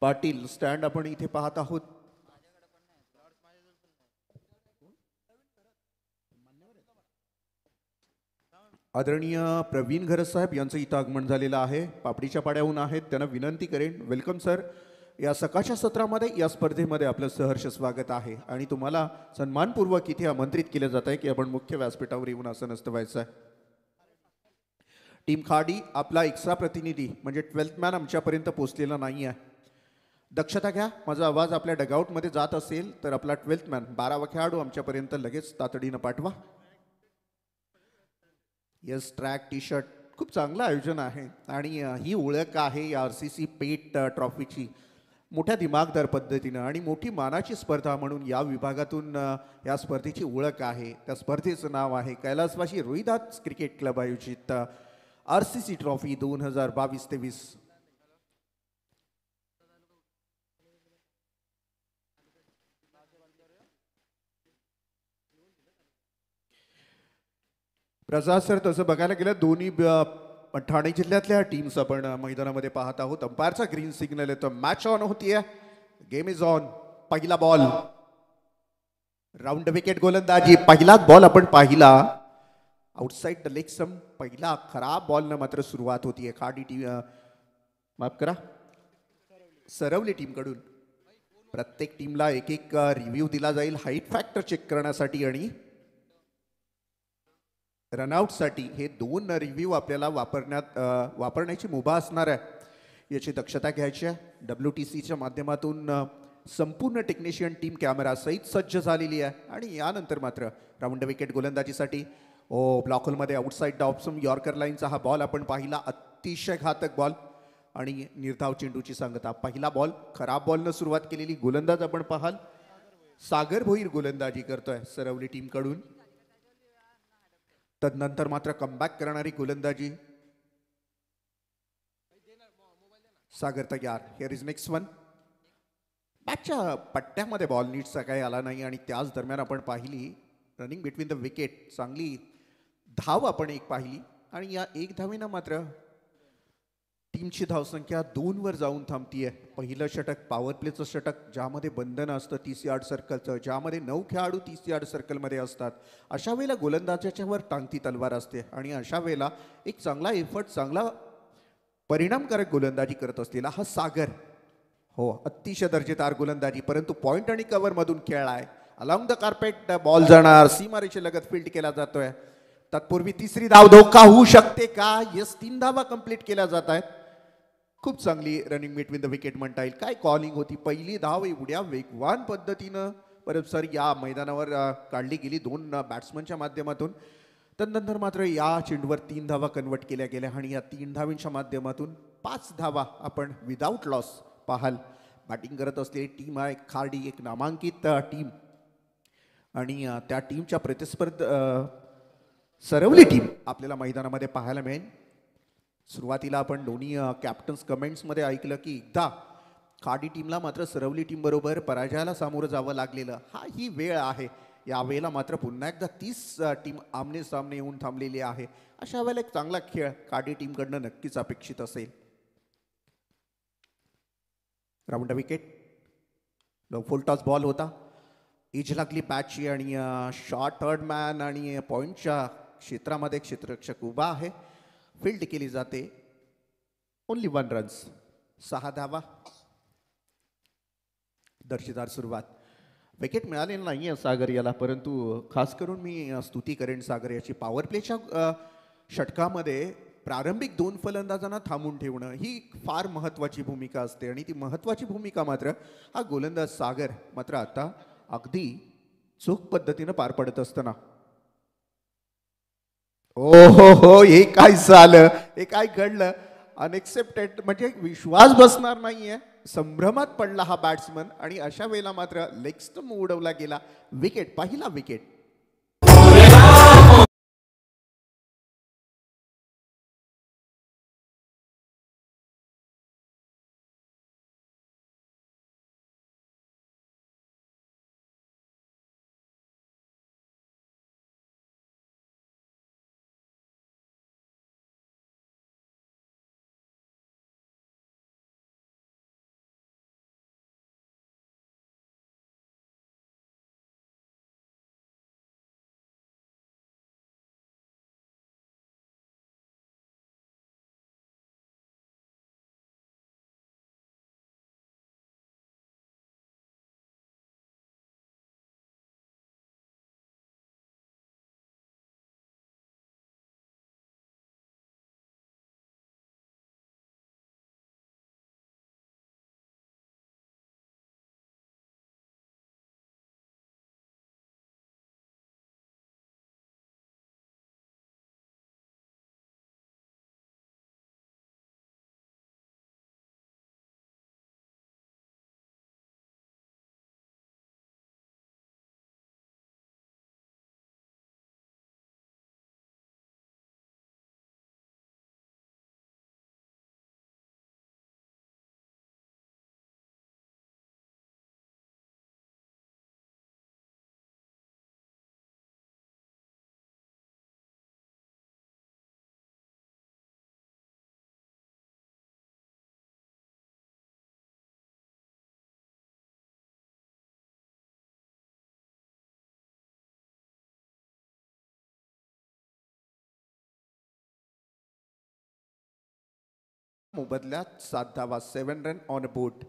Patil stand आपण इथे पाहत आहोत आदरणीय प्रवीण घरसाहेब यांचं इथं आगमन झालेलं आहे पापडीच्या पाड्याहून आहेत त्यांना विनंती करेन वेलकम सर या सकाळच्या सत्रामध्ये या स्पर्धेमध्ये आपलं सहर्ष स्वागत आहे आणि तुम्हाला सन्मानपूर्वक इथे आमंत्रित केलं जात आहे की आपण मुख्य व्यासपीठावर येऊन असं नसतं व्हायचं आहे टीम खाडी आपला एक्स्ट्रा प्रतिनिधी म्हणजे ट्वेल्थ मॅन आमच्यापर्यंत पोचलेला नाही आहे दक्षता घ्या माझा आवाज आपल्या डगआउटमध्ये जात असेल तर आपला ट्वेल्थ मॅन बारावा खेळाडू आमच्यापर्यंत लगेच तातडीनं पाठवा यस ट्रॅक टी शर्ट खूप चांगलं आयोजन आहे आणि ही ओळख आहे या आर सी सी पेट ट्रॉफीची मोठ्या दिमागदार पद्धतीनं आणि मोठी मानाची स्पर्धा म्हणून या विभागातून या स्पर्धेची ओळख आहे त्या स्पर्धेचं नाव आहे कैलासवाशी रोहिदास क्रिकेट क्लब आयोजित आर सी सी ट्रॉफी दोन हजार बावीस तेवीस प्रसाद सर तसं बघायला गेलं दोन्ही ठाणे जिल्ह्यातल्या टीम्स आपण मैदानामध्ये पाहत आहोत अंपायरचा ग्रीन सिग्नल येतो मॅच ऑन आहे गेम इज ऑन पहिला बॉल राऊंड विकेट गोलंदाजी पहिलाच बॉल आपण पाहिला आउटसाइड द लेग सम पहिला खराब बॉलनं मात्र सुरुवात होतीये खाडी टीम माफ करा सरवली टीमकडून प्रत्येक टीमला एक एक रिव्ह्यू दिला जाईल हाईट फॅक्टर चेक करण्यासाठी आणि रनआउटसाठी हे दोन रिव्ह्यू आपल्याला वापरण्यात वापरण्याची मुभा असणार आहे याची दक्षता घ्यायची आहे डब्ल्यू टी सीच्या माध्यमातून संपूर्ण टेक्निशियन टीम कॅमेरासहित सज्ज झालेली आहे आणि यानंतर मात्र राऊंड विकेट गोलंदाजीसाठी ओ ब्लॉकहोलमध्ये आउटसाईड डॉप्सम यॉर्कर लाईनचा हा बॉल आपण पाहिला अतिशय घातक बॉल आणि निर्धाव चेंडूची सांगता पहिला बॉल खराब बॉलनं सुरुवात केलेली गोलंदाज आपण पाहाल सागर भोईर गोलंदाजी करतोय सरवली टीमकडून नंतर मात्र कमबॅक करणारी गोलंदाजी सागर यार, हिअर इज नेक्स्ट वन बॅटच्या पट्ट्यामध्ये बॉल नीटचा काही आला नाही आणि त्याच दरम्यान आपण पाहिली रनिंग बिटवीन द विकेट चांगली धाव आपण एक पाहिली आणि या एक धावीनं मात्र टीमची धावसंख्या दोनवर जाऊन थांबतीये पहिलं षटक पॉवर प्लेचं षटक ज्यामध्ये बंधनं असतं तीस यार्ड सर्कलचं ज्यामध्ये नऊ खेळाडू तीस यार्ड सर्कलमध्ये असतात अशा वेळेला गोलंदाजाच्यावर टांगती तलवार असते आणि अशा वेळेला एक चांगला एफर्ट चांगला परिणामकारक गोलंदाजी करत असलेला हा सागर हो अतिशय दर्जेदार गोलंदाजी परंतु पॉईंट आणि कव्हरमधून खेळला आहे अलॉंग द कार्पेट बॉल जाणार सीमारेषे लगत फिल्ड केला जातोय तत्पूर्वी तिसरी धाव धोका होऊ शकते का यस तीन धावा कंप्लीट केल्या जात आहेत खूप चांगली रनिंग बिटवीन द विकेट म्हणता येईल काय कॉलिंग होती पहिली धाव एवढ्या वेगवान पद्धतीनं परत सर या मैदानावर काढली गेली दोन बॅट्समनच्या माध्यमातून नंतर मात्र या चेंडूवर तीन धावा कन्वर्ट केल्या गेल्या आणि या तीन धावींच्या माध्यमातून पाच धावा आपण विदाऊट लॉस पाहाल बॅटिंग करत असलेली टीम आहे खारडी एक नामांकित टीम आणि त्या टीमच्या प्रतिस्पर्ध सरवली टीम आपल्याला मैदानामध्ये पाहायला मिळेल सुरुवातीला आपण दोन्ही कॅप्टन्स कमेंट्समध्ये ऐकलं की एकदा खाडी टीमला मात्र सरवली टीमबरोबर पराजयाला सामोरं जावं लागलेलं हा ही वेळ आहे या वेळेला मात्र पुन्हा एकदा तीस टीम आमने सामने येऊन थांबलेली आहे अशा वेळेला एक चांगला खेळ काडी टीमकडनं नक्कीच अपेक्षित असेल round wicket full toss ball होता इज लागली पॅची आणि शॉर्ट थर्ड मॅन आणि पॉईंटच्या क्षेत्रामध्ये क्षेत्ररक्षक उभा आहे फिल्ड केली जाते ओन्ली वन रन्स सहा धावा दर्जेदार सुरुवात विकेट मिळालेलं नाही आहे सागर याला परंतु खास करून मी स्तुती करेन सागर याची पॉवर प्लेच्या षटकामध्ये प्रारंभिक दोन फलंदाजांना थांबून ठेवणं ही फार महत्त्वाची भूमिका असते आणि ती महत्त्वाची भूमिका मात्र हा गोलंदाज सागर मात्र आता अगदी चोख पद्धतीनं पार पडत असताना हो हो हो हे काय झालं हे काय घडलं अनएक्सेप्टेड म्हणजे विश्वास बसणार नाहीये संभ्रमात पडला हा बॅट्समन आणि अशा वेळेला मात्र लेग स्टंप उडवला गेला विकेट पहिला विकेट मोबदल्यात सात धावा seven run on board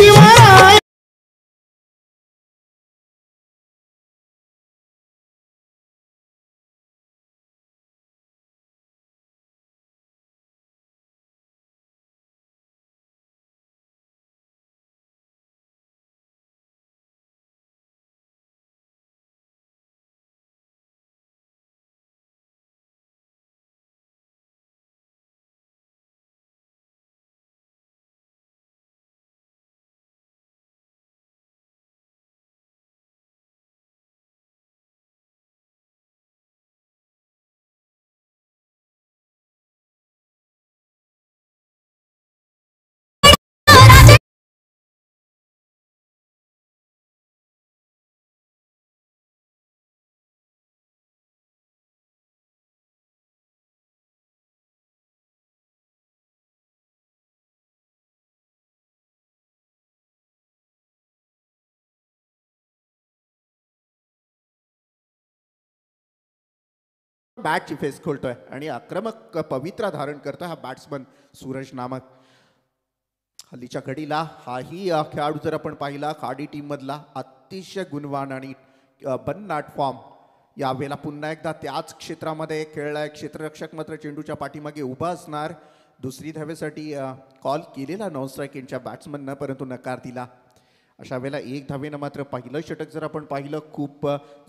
Thank you. बॅटची फेस खोलतोय आणि आक्रमक पवित्रा धारण करतोय हा बॅट्समन सूरज नामक हल्लीच्या घडीला हाही खेळाडू जर आपण पाहिला खाडी टीम मधला अतिशय गुणवान आणि बन्नाट फॉर्म यावेळेला पुन्हा एकदा त्याच क्षेत्रामध्ये खेळला क्षेत्ररक्षक मात्र चेंडूच्या पाठीमागे उभा असणार दुसरी धावेसाठी कॉल केलेला नॉन यांच्या बॅट्समननं परंतु नकार दिला अशा वेळेला एक धावेनं मात्र पाहिलं षटक जर आपण पाहिलं खूप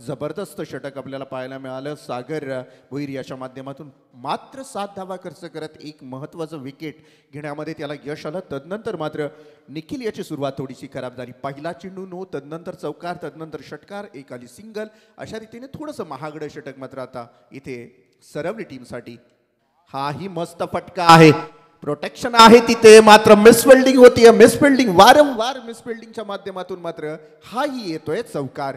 जबरदस्त षटक आपल्याला पाहायला मिळालं सागर वैर याच्या माध्यमातून मात्र सात धावा खर्च करत एक महत्त्वाचं विकेट घेण्यामध्ये त्याला यश आलं तदनंतर मात्र निखिल याची सुरुवात थोडीशी खराब झाली पहिला चेंडू नो तदनंतर चौकार तदनंतर षटकार एक आली सिंगल अशा रीतीने थोडंसं महागडं षटक मात्र आता इथे सरवली टीमसाठी हाही मस्त फटका आहे प्रोटेक्शन आहे तिथे मात्र मिसबिल्डिंग होती मिसबिल्डिंग वारंवार मिसबिल्डिंगच्या माध्यमातून मात्र हाही येतोय चौकार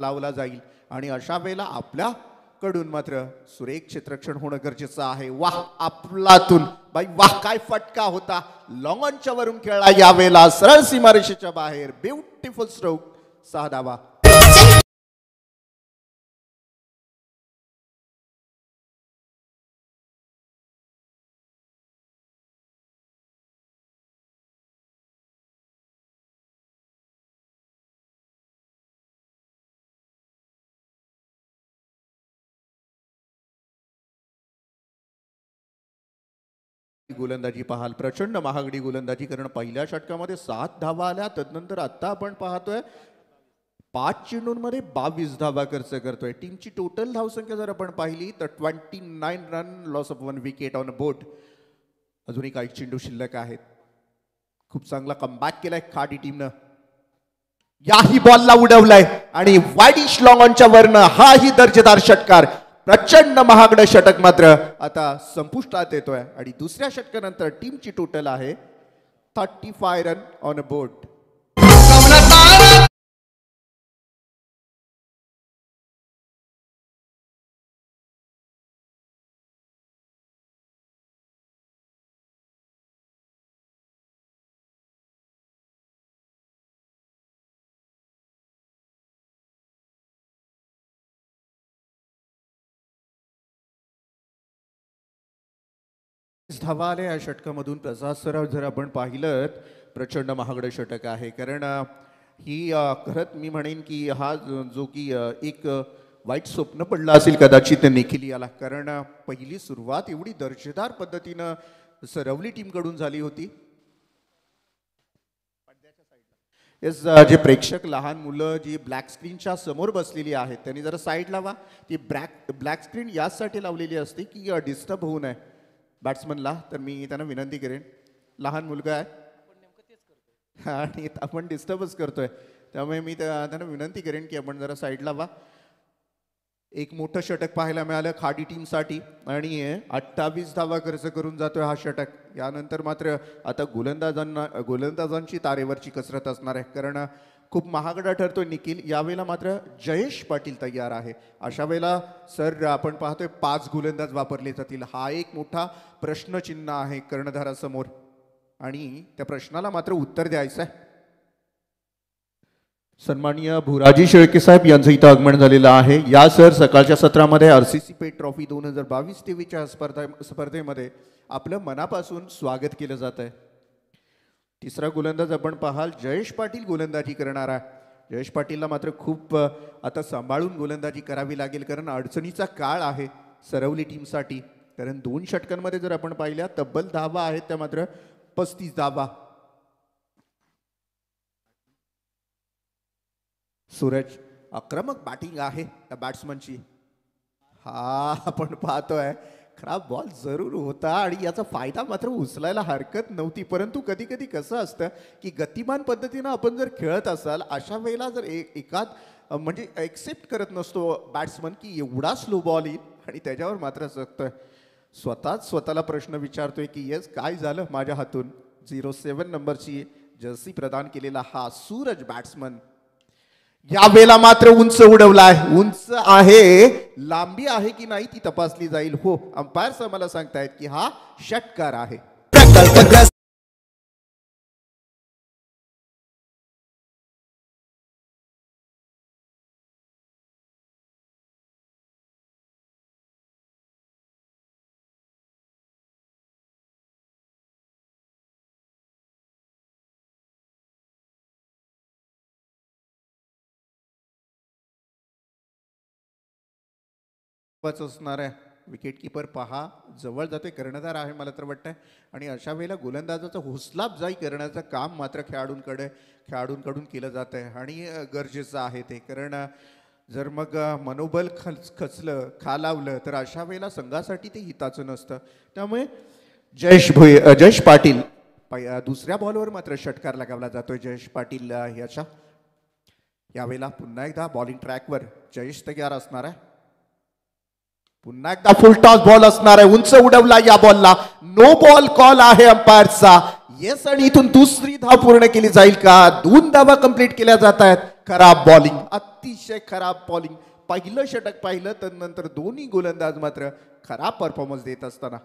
लावला जाईल आणि अशा वेळेला आपल्याकडून मात्र सुरेख क्षेत्रक्षण होणं गरजेचं आहे वाह आपलातून बाई वाह काय फटका होता लॉंगॉनच्या वरून खेळला यावेळेला सरळ सीमारेषेच्या बाहेर ब्युटिफुल स्ट्रोक सहा धावा गोलंदाजी पाहाल प्रचंड महागडी गोलंदाजी कारण पहिल्या षटकामध्ये सात धावा आल्या तदनंतर आत्ता आपण पाहतोय पाच चेंडूंमध्ये बावीस धावा खर्च करतोय टीमची टोटल धावसंख्या जर आपण पाहिली तर twenty nine run loss of one wicket on board अजूनही काही चेंडू शिल्लक आहेत खूप चांगला कमबॅक केलाय खाडी टीमनं याही बॉलला उडवलाय आणि वाईडिश लॉंगॉनच्या वरनं हाही दर्जेदार षटकार प्रचंड महागडं षटक मात्र आता संपुष्टात येतोय आणि दुसऱ्या षटकानंतर टीमची टोटल आहे thirty five run on a board धावा आले या षटकामधून प्रसाद सराव जर आपण पाहिलं प्रचंड महागडं षटक आहे कारण ही खरंच मी म्हणेन की हा जो की एक वाईट स्वप्न पडलं असेल कदाचित निखिल याला कारण पहिली सुरुवात एवढी दर्जेदार पद्धतीनं सरवली टीमकडून झाली होती येस जे प्रेक्षक लहान मुलं जी ब्लॅक स्क्रीनच्या समोर बसलेली आहेत त्यांनी जरा साईड लावा ती ब्लॅक ब्लॅक स्क्रीन यासाठी लावलेली असते की डिस्टर्ब होऊ नये बॅट्समनला तर मी त्यांना विनंती करेन लहान मुलगा आहे आणि आपण डिस्टर्बच करतोय त्यामुळे मी त्यांना विनंती करेन की आपण जरा साईडला वा एक मोठं षटक पाहायला मिळालं खाडी टीमसाठी आणि अठ्ठावीस धावा खर्च करून जातोय हा षटक यानंतर मात्र आता गोलंदाजांना गोलंदाजांची तारेवरची कसरत असणार आहे कारण खूप महागडा ठरतोय निखिल यावेळेला मात्र जयेश पाटील तयार आहे अशा वेळेला सर आपण पाहतोय पाच गोलंदाज वापरले जातील हा एक मोठा प्रश्नचिन्ह आहे कर्णधारासमोर आणि त्या प्रश्नाला मात्र उत्तर द्यायचं आहे सन्माननीय भुराजी शेळके साहेब यांचं इथं आगमन झालेलं आहे या सर सकाळच्या सत्रामध्ये आर सी सी पे ट्रॉफी दोन हजार बावीस तेवीसच्या स्पर्धा स्पर्धेमध्ये आपलं मनापासून स्वागत केलं जात आहे तिसरा गोलंदाज आपण पाहाल जयेश पाटील गोलंदाजी करणार आहे जयेश पाटीलला मात्र खूप आता सांभाळून गोलंदाजी करावी लागेल कारण अडचणीचा काळ आहे सरवली टीमसाठी कारण दोन षटकांमध्ये जर आपण पाहिल्या तब्बल धावा आहेत त्या मात्र पस्तीस धावा सूरज आक्रमक बॅटिंग आहे त्या बॅट्समनची हा आपण पाहतोय खराब बॉल जरूर होता आणि याचा फायदा मात्र उचलायला हरकत नव्हती परंतु कधी कधी कसं असतं की गतिमान पद्धतीनं आपण जर खेळत असाल अशा वेळेला जर एकाद म्हणजे एक्सेप्ट करत नसतो बॅट्समन की एवढा स्लो बॉल येईल आणि त्याच्यावर मात्र जगतोय स्वतःच स्वतःला प्रश्न विचारतोय की येस काय झालं माझ्या हातून झिरो सेवन नंबरची जर्सी प्रदान केलेला हा सूरज बॅट्समन या वेला मात्र उंच उडवला आहे उंच आहे लांबी आहे की नाही ती तपासली जाईल हो अंपायर सर मला सांगतायत की हा षटकार आहे महत्त्वाचं असणार आहे विकेटकीपर पहा जवळ जाते कर्णधार आहे मला तर वाटतं आणि अशा वेळेला गोलंदाजाचा जाई करण्याचं काम मात्र खेळाडूंकडे खेळाडूंकडून केलं जात आहे आणि गरजेचं आहे ते कारण जर मग मनोबल खच खचलं खालावलं तर अशा वेळेला संघासाठी ते हिताचं नसतं त्यामुळे जयेश भुय जयेश पाटील दुसऱ्या बॉलवर मात्र षटकार लगावला जातोय जयेश पाटील याच्या यावेळेला पुन्हा एकदा बॉलिंग ट्रॅकवर जयेश तयार असणार आहे पुन्हा एकदा फुल टॉस बॉल असणार आहे उंच उडवला या बॉलला नो बॉल कॉल आहे अंपायरचा येस आणि इथून दुसरी धाव पूर्ण केली जाईल का दोन धावा कंप्लीट केल्या जात आहेत खराब बॉलिंग अतिशय खराब बॉलिंग पहिलं षटक पाहिलं तर नंतर दोन्ही गोलंदाज मात्र खराब परफॉर्मन्स देत असताना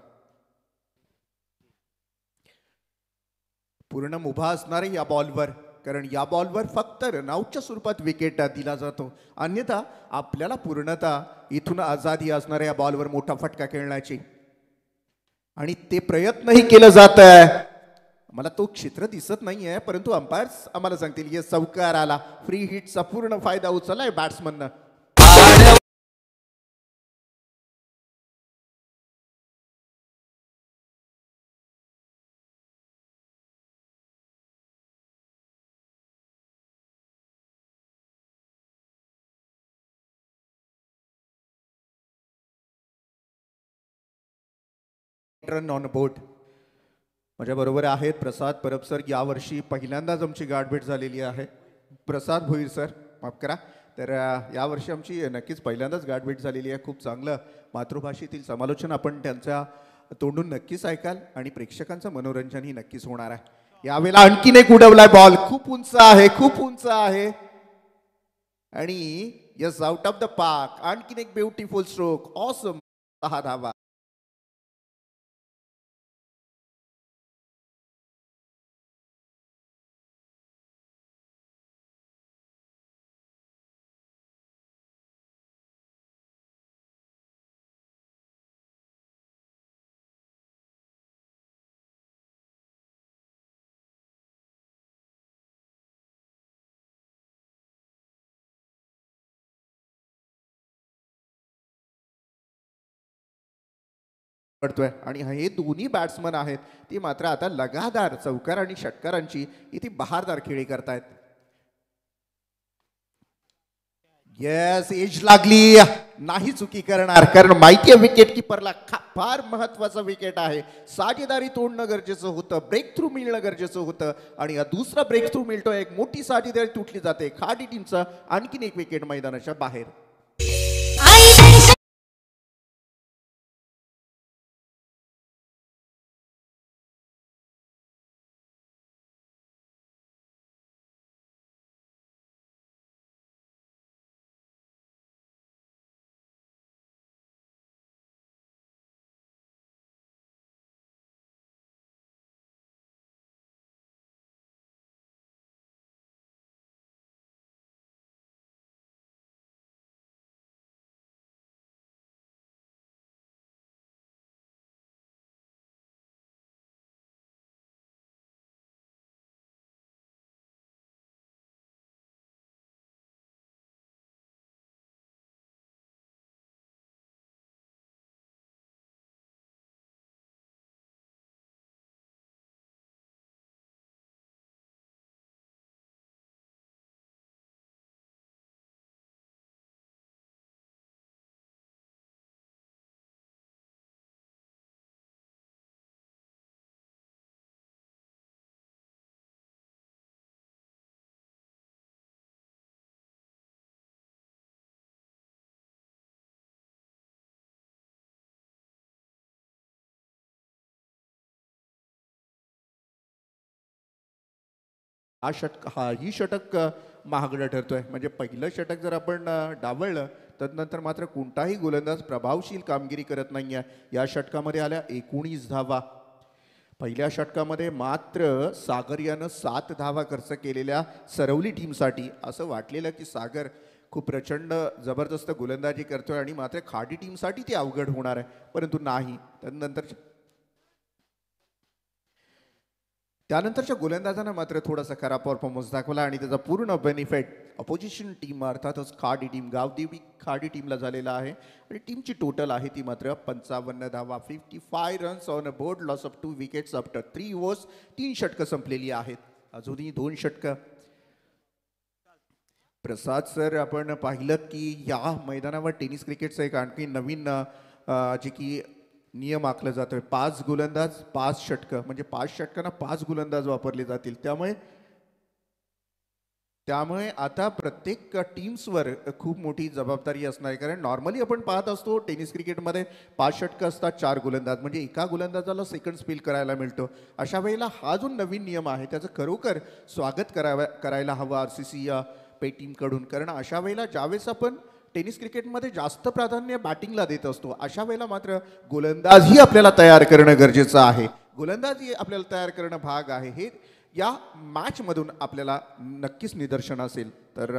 पूर्ण उभा असणार आहे या बॉलवर कारण या बॉलवर फक्त रनआउटच्या स्वरूपात विकेट दिला जातो अन्यथा आपल्याला पूर्णतः इथून आझादी असणाऱ्या या बॉलवर मोठा फटका खेळण्याची आणि ते प्रयत्नही केलं जात आहे मला तो क्षेत्र दिसत नाही आहे परंतु अंपायर्स आम्हाला सांगतील या चौकार आला फ्री हिटचा पूर्ण फायदा उचललाय बॅट्समननं वेटरन ऑन बोट माझ्याबरोबर आहेत प्रसाद परब सर यावर्षी पहिल्यांदाच आमची गाठभेट झालेली आहे प्रसाद भोईर सर माफ करा तर यावर्षी आमची नक्कीच पहिल्यांदाच गाठभेट झालेली आहे खूप चांगलं मातृभाषेतील समालोचन आपण त्यांच्या तोंडून नक्कीच ऐकाल आणि प्रेक्षकांचं मनोरंजन ही नक्कीच होणार आहे यावेळेला आणखीन एक उडवलाय बॉल खूप उंच आहे खूप उंच आहे आणि yes out of the park आणखीन एक ब्युटिफुल स्ट्रोक ऑसम हा धावा पडतोय आणि हे दोन्ही बॅट्समन आहेत ती मात्र आता लगादार चौकार आणि षटकारांची इथे बहारदार खेळी करतायत येस एज लागली नाही चुकी करणार कारण माहिती आहे विकेट किपरला फार महत्वाचं विकेट आहे साजेदारी तोडणं गरजेचं होतं ब्रेक थ्रू मिळणं गरजेचं होतं आणि हा दुसरा ब्रेक थ्रू मिळतो एक मोठी साजेदारी तुटली जाते खाडी टीमचं आणखीन एक विकेट मैदानाच्या बाहेर हा षटक हा ही षटक महागडं ठरतोय म्हणजे पहिलं षटक जर आपण डावळलं तदनंतर मात्र कोणताही गोलंदाज प्रभावशील कामगिरी करत नाही आहे या षटकामध्ये आल्या एकोणीस धावा पहिल्या षटकामध्ये मात्र सागर यानं सात धावा खर्च केलेल्या सरवली टीमसाठी असं वाटलेलं की सागर खूप प्रचंड जबरदस्त गोलंदाजी करतोय आणि मात्र खाडी टीमसाठी ते अवघड होणार आहे परंतु नाही त्यानंतर त्यानंतरच्या गोलंदाजानं मात्र थोडासा खराब परफॉर्मन्स दाखवला आणि त्याचा पूर्ण बेनिफिट अपोजिशन टीम अर्थातच खाडी टीम गावदेवी खाडी टीमला झालेला आहे आणि टीमची टोटल आहे ती मात्र पंचावन्न धावा fifty five runs on a board loss of two wickets after three overs तीन षटकं संपलेली आहेत अजूनही दोन षटकं प्रसाद सर आपण पाहिलं की या मैदानावर टेनिस क्रिकेटचं एक आणखी नवीन जे की नियम आखला जातोय पाच गोलंदाज पाच षटकं म्हणजे पाच षटकांना पाच गोलंदाज वापरले जातील त्यामुळे त्यामुळे आता प्रत्येक टीम्सवर खूप मोठी जबाबदारी असणार आहे कारण नॉर्मली आपण पाहत असतो टेनिस क्रिकेटमध्ये पाच षटकं असतात चार गोलंदाज म्हणजे एका गोलंदाजाला सेकंड स्पिल करायला मिळतो अशा वेळेला हा जो नवीन नियम आहे त्याचं खरोखर स्वागत करावं करायला हवं आर सी सी या पेटीमकडून कारण अशा वेळेला ज्यावेळेस आपण टेनिस क्रिकेटमध्ये जास्त प्राधान्य बॅटिंगला देत असतो अशा वेळेला मात्र गोलंदाजही आपल्याला तयार करणं गरजेचं आहे गोलंदाजी आपल्याला तयार करणं भाग आहे हे या मॅचमधून आपल्याला नक्कीच निदर्शन असेल तर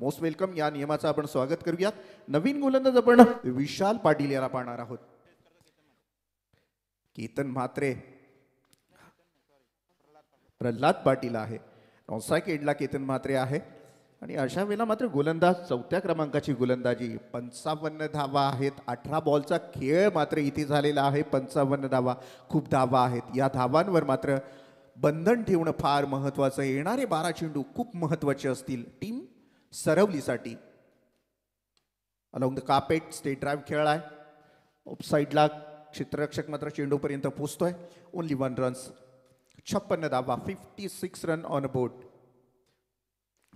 मोस्ट वेलकम या नियमाचं आपण स्वागत करूयात नवीन गोलंदाज आपण विशाल पाटील याला पाहणार आहोत केतन म्हात्रे प्रल्हाद पाटील आहे केडला केतन म्हात्रे आहे आणि अशा वेळेला मात्र गोलंदाज चौथ्या क्रमांकाची गोलंदाजी पंचावन्न धावा आहेत अठरा बॉलचा खेळ मात्र इथे झालेला आहे पंचावन्न धावा खूप धावा आहेत या धावांवर मात्र बंधन ठेवणं फार महत्त्वाचं आहे येणारे बारा चेंडू खूप महत्त्वाचे असतील टीम सरवलीसाठी along the carpet straight drive खेळ आहे साईडला क्षेत्ररक्षक मात्र चेंडूपर्यंत पोचतोय ओनली वन रन्स छप्पन्न धावा fifty six run on a board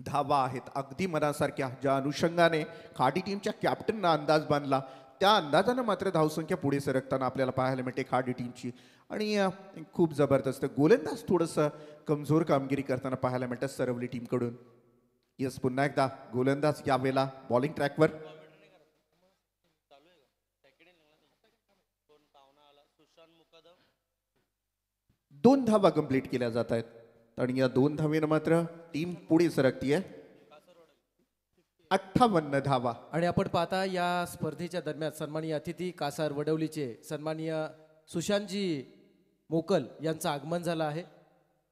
धावा आहेत अगदी मनासारख्या ज्या अनुषंगाने खाडी टीमच्या कॅप्टननं अंदाज बांधला त्या अंदाजानं मात्र धावसंख्या पुढे सरकताना आपल्याला पाहायला मिळते खाडी टीमची आणि खूप जबरदस्त गोलंदाज थोडंसं कमजोर कामगिरी करताना पाहायला मिळतं सरवली टीमकडून यस पुन्हा एकदा गोलंदाज यावेळेला बॉलिंग ट्रॅकवर दोन धावा कंप्लीट केल्या जात आहेत आणि या दोन धावेनं मात्र टीम पुढे सरकतीये अठ्ठावन्न धावा आणि आपण पाहता या स्पर्धेच्या दरम्यान सन्मानीय अतिथी कासार वडवलीचे सन्मानीय सुशांतजी मोकल यांचं आगमन झालं आहे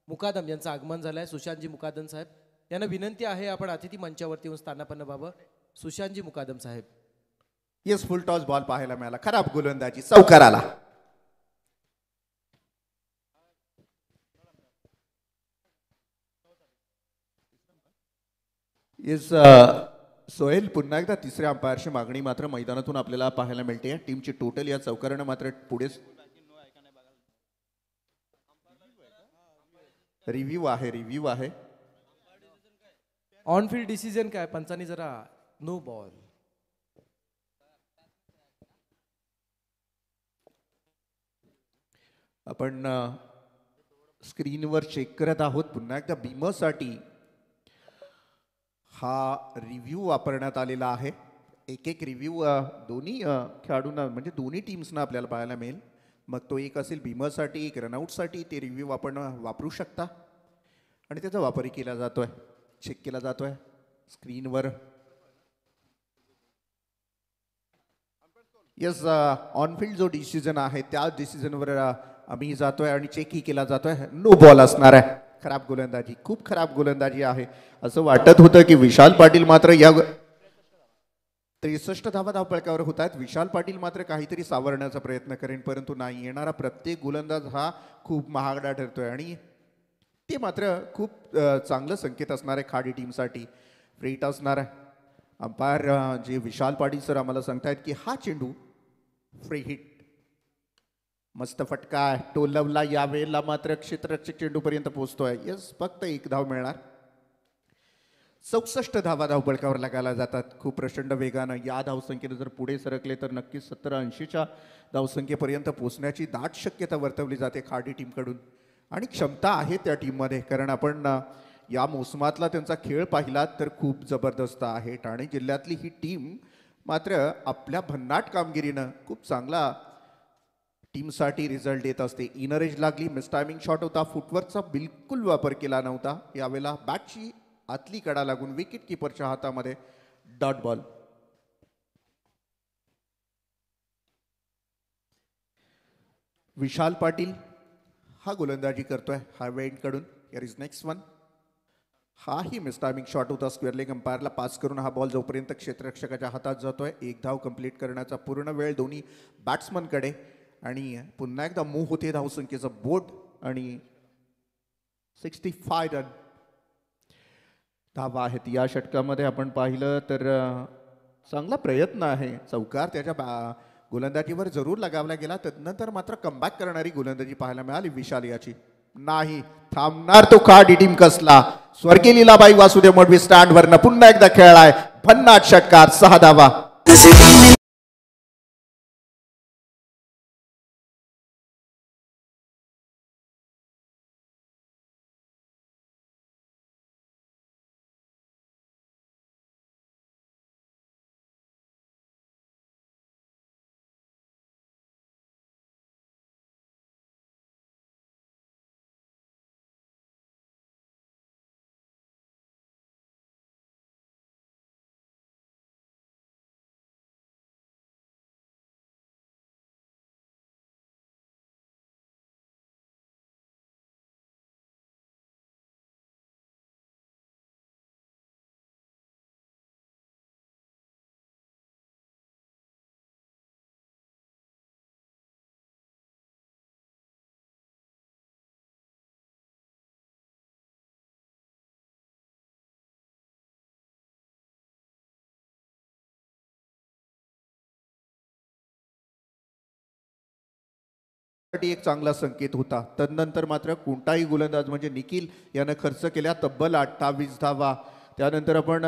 मुकादम यांचं आगमन झालं आहे सुशांतजी मुकादम साहेब यांना विनंती आहे आपण अतिथी मंचावरती येऊन स्थानापन्न व्हावं सुशांतजी मुकादम साहेब येस फुल टॉस बॉल पाहायला मिळाला खराब गोलंदाजी चौकाराला येस सोहेल uh, पुन्हा एकदा तिसऱ्या अंपायरची मागणी मात्र मैदानातून आपल्याला पाहायला मिळते टीमची टोटल या चौकारानं मात्र पुढे रिव्ह्यू आहे रिव्ह्यू आहे ऑन फील्ड डिसिजन काय पंचानी जरा नो बॉल आपण स्क्रीनवर uh, चेक करत आहोत पुन्हा एकदा साठी हा रिव्ह्यू वापरण्यात आलेला आहे एक एक रिव्ह्यू दोन्ही खेळाडूंना म्हणजे दोन्ही टीम्सना आपल्याला पाहायला मिळेल मग तो एक असेल भीमरसाठी एक रनआउटसाठी ते रिव्ह्यू आपण वापरू शकता आणि त्याचा वापरही केला जातो आहे चेक केला जातो आहे स्क्रीनवर येस ऑनफील्ड जो डिसिजन आहे त्या डिसिजनवर आम्ही जातोय आणि चेकही केला जातोय नो बॉल असणार आहे खराब गोलंदाजी खूप खराब गोलंदाजी आहे असं वाटत होतं की विशाल पाटील मात्र या त्रेसष्ट धावा धावपळकावर होत आहेत विशाल पाटील मात्र काहीतरी सावरण्याचा प्रयत्न करेन परंतु नाही येणारा प्रत्येक गोलंदाज हा खूप महागडा ठरतोय आणि ते मात्र खूप चांगलं संकेत असणार आहे खाडी टीमसाठी फ्रीट असणार आहे अंपायर जे विशाल पाटील सर आम्हाला सांगतायत की हा चेंडू फ्री हिट मस्त फटका टोलवला वेळेला मात्र चेंडू चेंडूपर्यंत पोहोचतोय यस फक्त एक धाव मिळणार चौसष्ट धावा धावबळकावर लागायला जातात खूप प्रचंड वेगानं या धावसंख्येनं जर पुढे सरकले तर नक्कीच सत्तर ऐंशीच्या धावसंख्येपर्यंत पोहोचण्याची दाट शक्यता वर्तवली जाते खाडी टीमकडून आणि क्षमता आहे त्या टीममध्ये कारण आपण या मोसमातला त्यांचा खेळ पाहिला तर खूप जबरदस्त आहे ठाणे जिल्ह्यातली ही टीम मात्र आपल्या भन्नाट कामगिरीनं खूप चांगला टीमसाठी रिझल्ट येत असते इनरेज लागली मिस टायमिंग शॉट होता फुटवर्कचा बिलकुल वापर केला नव्हता यावेळेला बॅटची आतली कडा लागून विकेट किपरच्या हातामध्ये डॉट बॉल विशाल पाटील हा गोलंदाजी करतोय हा कडून हिअर इज नेक्स्ट वन हाही टायमिंग शॉट होता लेग अंपायरला पास करून हा बॉल जोपर्यंत क्षेत्ररक्षकाच्या हातात जातोय एक धाव कंप्लीट करण्याचा पूर्ण वेळ दोन्ही बॅट्समनकडे आणि पुन्हा एकदा मोह होते धावसंख्येचं बोट आणि सिक्स्टी फाय रन धावा आहेत या षटकामध्ये आपण पाहिलं तर चांगला प्रयत्न आहे चौकार त्याच्या बा गोलंदाजीवर जरूर लगावला गेला नंतर मात्र कमबॅक करणारी गोलंदाजी पाहायला मिळाली विशाल याची नाही थांबणार तो का टीम कसला स्वर्गीय लीलाबाई वासुदेव मोडवी स्टँडवरनं पुन्हा एकदा खेळलाय भन्नाट षटकार सहा धावा साठी एक चांगला संकेत होता तदनंतर मात्र कोणताही गोलंदाज म्हणजे निखिल यानं खर्च केल्या तब्बल अठ्ठावीस धावा त्यानंतर आपण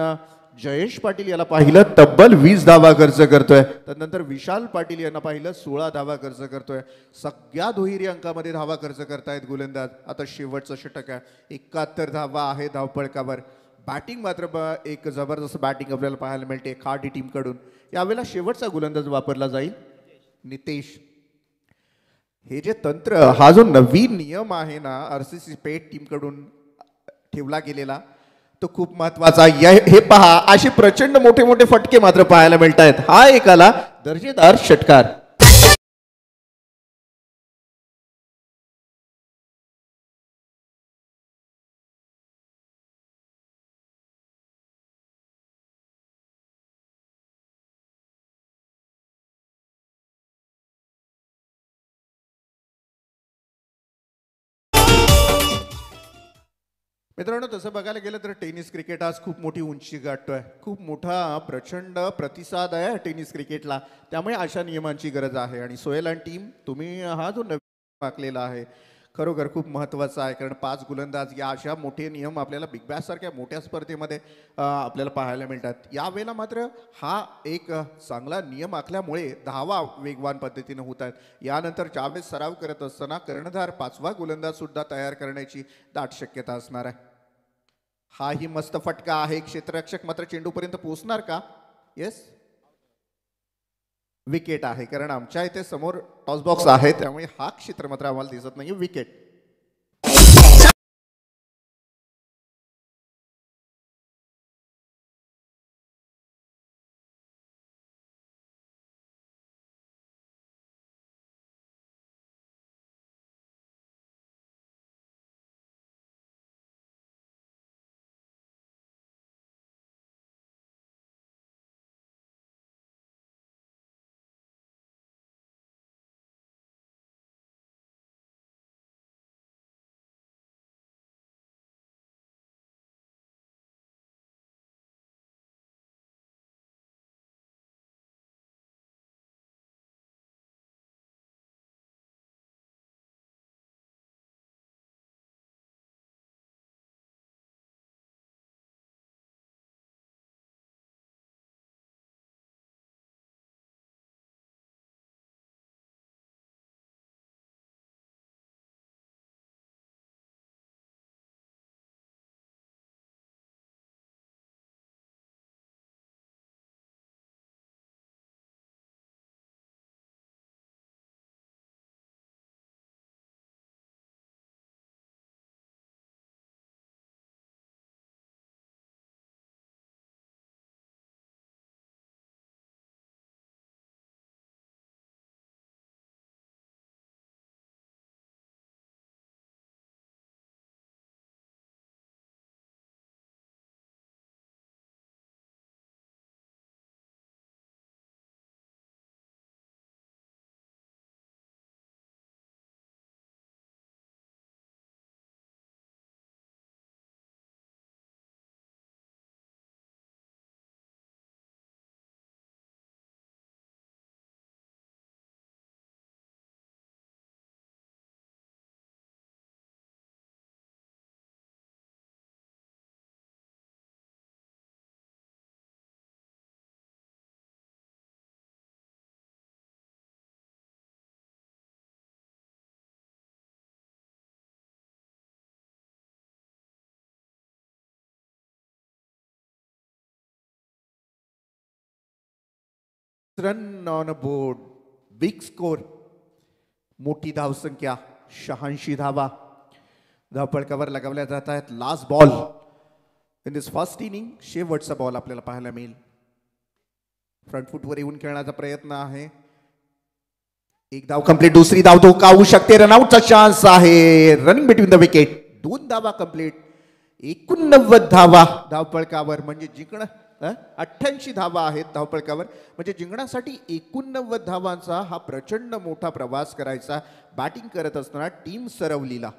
जयेश पाटील याला पाहिलं तब्बल वीस धावा खर्च करतोय त्यानंतर विशाल पाटील यांना पाहिलं सोळा धावा खर्च करतोय सगळ्या दुहेरी अंकामध्ये धावा खर्च करतायत गोलंदाज आता शेवटचं षटक आहे एकाहत्तर धावा आहे धावपळकावर बॅटिंग मात्र एक जबरदस्त बॅटिंग आपल्याला पाहायला मिळते खाटी टीमकडून यावेळेला शेवटचा गोलंदाज वापरला जाईल नितेश हे जे तंत्र हा जो नवीन नियम आहे ना आर सी सी पेट टीमकडून ठेवला गेलेला तो खूप महत्वाचा हे पहा असे प्रचंड मोठे मोठे फटके मात्र पाहायला मिळत आहेत हा एकाला दर्जेदार षटकार मित्रांनो तसं बघायला गेलं तर टेनिस क्रिकेट आज खूप मोठी उंची गाठतोय खूप मोठा प्रचंड प्रतिसाद आहे टेनिस क्रिकेटला त्यामुळे अशा नियमांची गरज आहे आणि सोयल अँड टीम तुम्ही हा जो नवीन टाकलेला आहे खरोखर खूप महत्त्वाचं आहे कारण पाच गोलंदाज या अशा मोठे नियम आपल्याला बिग सारख्या मोठ्या स्पर्धेमध्ये आपल्याला पाहायला मिळतात यावेळेला मात्र हा एक चांगला नियम आखल्यामुळे दहावा वेगवान पद्धतीनं होत आहेत यानंतर ज्यावेळेस सराव करत असताना कर्णधार पाचवा गोलंदाजसुद्धा तयार करण्याची दाट शक्यता असणार आहे हाही मस्त फटका आहे क्षेत्ररक्षक मात्र चेंडूपर्यंत पोहोचणार का येस विकेट आहे कारण आमच्या इथे समोर टॉसबॉक्स आहे त्यामुळे हा क्षेत्र मात्र आम्हाला दिसत नाही wicket run on a board big score मोठी धावसंख्या शहाऐंशी धावा धावपळकावर लगावल्या जात आहेत last ball in this first inning शेवटचा बॉल आपल्याला पाहायला मिळेल फ्रंट फुटवर येऊन खेळण्याचा प्रयत्न आहे एक धाव कंप्लीट दुसरी धाव धोका होऊ शकते रनआउटचा चान्स आहे रन बिटवीन द विकेट दोन धावा कंप्लीट एकोणनव्वद धावा धावपळकावर म्हणजे जिंकणं अठ्ठ्याऐंशी धावा आहेत धावपळकावर म्हणजे जिंकण्यासाठी एकोणनव्वद धावांचा हा प्रचंड मोठा प्रवास करायचा बॅटिंग करत असताना टीम सरवलीला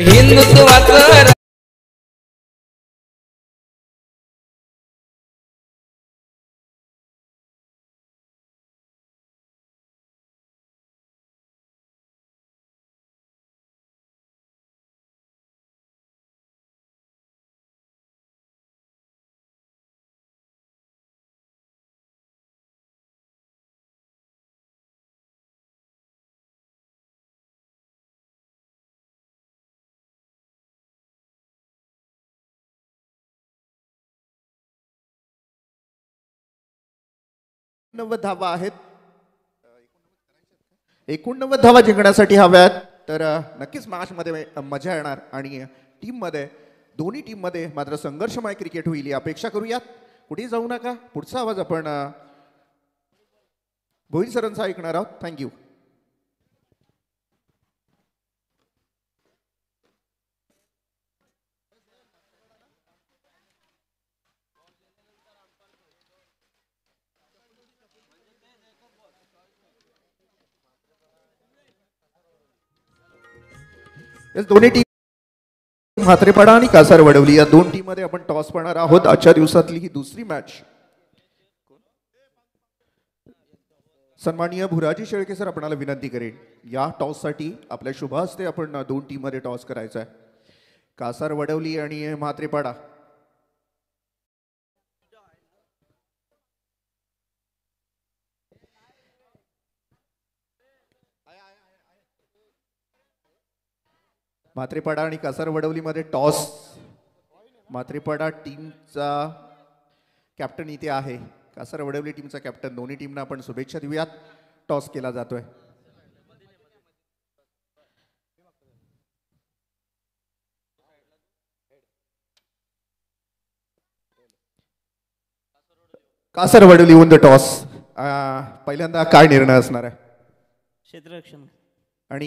हिंदुत्वाचं एकोणनव्वद धावा आहेत एकोणनव्वद धावा जिंकण्यासाठी हव्यात तर नक्कीच मॅचमध्ये मजा येणार आणि टीममध्ये दोन्ही टीममध्ये मात्र संघर्षमय क्रिकेट होईल अपेक्षा करूयात कुठे जाऊ नका पुढचा आवाज आपण भोईर सरांचा ऐकणार आहोत थँक्यू दोन्ही टीम म्हात्रेपाडा आणि कासार वडवली या दोन टीम मध्ये आपण टॉस पाहणार आहोत आजच्या दिवसातली ही दुसरी मॅच सन्माननीय भुराजी शेळके सर आपणाला विनंती करेन या टॉससाठी आपल्या शुभ हस्ते आपण दोन टीम मध्ये टॉस करायचा आहे कासार वडवली आणि म्हात्रेपाडा मात्रेपाडा आणि मध्ये टॉस मात्रेपाडा टीमचा कॅप्टन इथे आहे वडवली टीमचा कॅप्टन दोन्ही टीमना आपण शुभेच्छा देऊयात टॉस केला जातोय कासरवडवली द टॉस पहिल्यांदा काय निर्णय असणार आहे क्षेत्ररक्षण आणि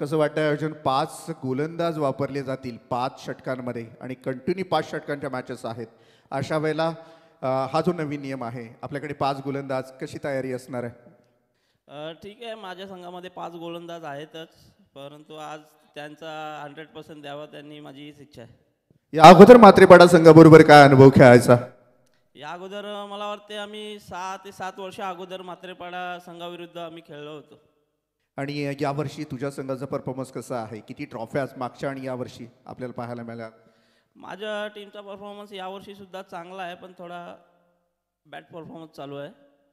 कसं वाटतं अजून पाच गोलंदाज वापरले जातील पाच षटकांमध्ये आणि कंटिन्यू पाच षटकांच्या मॅचेस आहेत अशा वेळेला हा जो नवीन नियम आहे आपल्याकडे पाच गोलंदाज कशी तयारी असणार आहे ठीक आहे माझ्या संघामध्ये पाच गोलंदाज आहेतच परंतु आज त्यांचा हंड्रेड पर्सेंट द्यावा त्यांनी माझी इच्छा आहे या अगोदर मात्रेपाडा संघाबरोबर काय अनुभव खेळायचा या अगोदर मला वाटते आम्ही सहा ते सात वर्ष अगोदर मात्रेपाडा संघाविरुद्ध आम्ही खेळलो होतो आणि यावर्षी तुझ्या संघाचा परफॉर्मन्स कसा आहे किती ट्रॉफ्याज मागच्या आणि यावर्षी आपल्याला पाहायला मिळाल्या माझ्या टीमचा परफॉर्मन्स यावर्षी सुद्धा चांगला आहे पण थोडा बॅट परफॉर्मन्स चालू आहे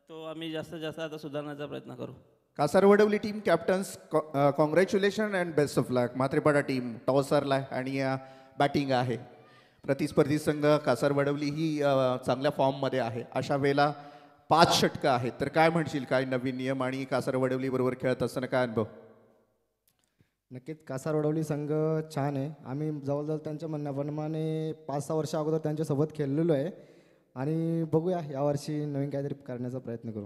तो आम्ही जास्तीत जास्त आता सुधारण्याचा प्रयत्न करू Vadavali team captains congratulation and best of luck Matrepada team toss हरला आणि बॅटिंग आहे प्रतिस्पर्धी संघ वडवली ही चांगल्या फॉर्ममध्ये आहे अशा वेळेला पाच षटकं आहेत तर काय म्हणशील काय नवीन नियम आणि कासार वडवली बरोबर खेळत असताना काय अनुभव नक्कीच कासार वडवली संघ छान आहे आम्ही जवळजवळ त्यांच्या म्हणण्याप्रमाणे पाच सहा वर्षा अगोदर त्यांच्यासोबत खेळलेलो आहे आणि बघूया यावर्षी नवीन काहीतरी करण्याचा प्रयत्न करू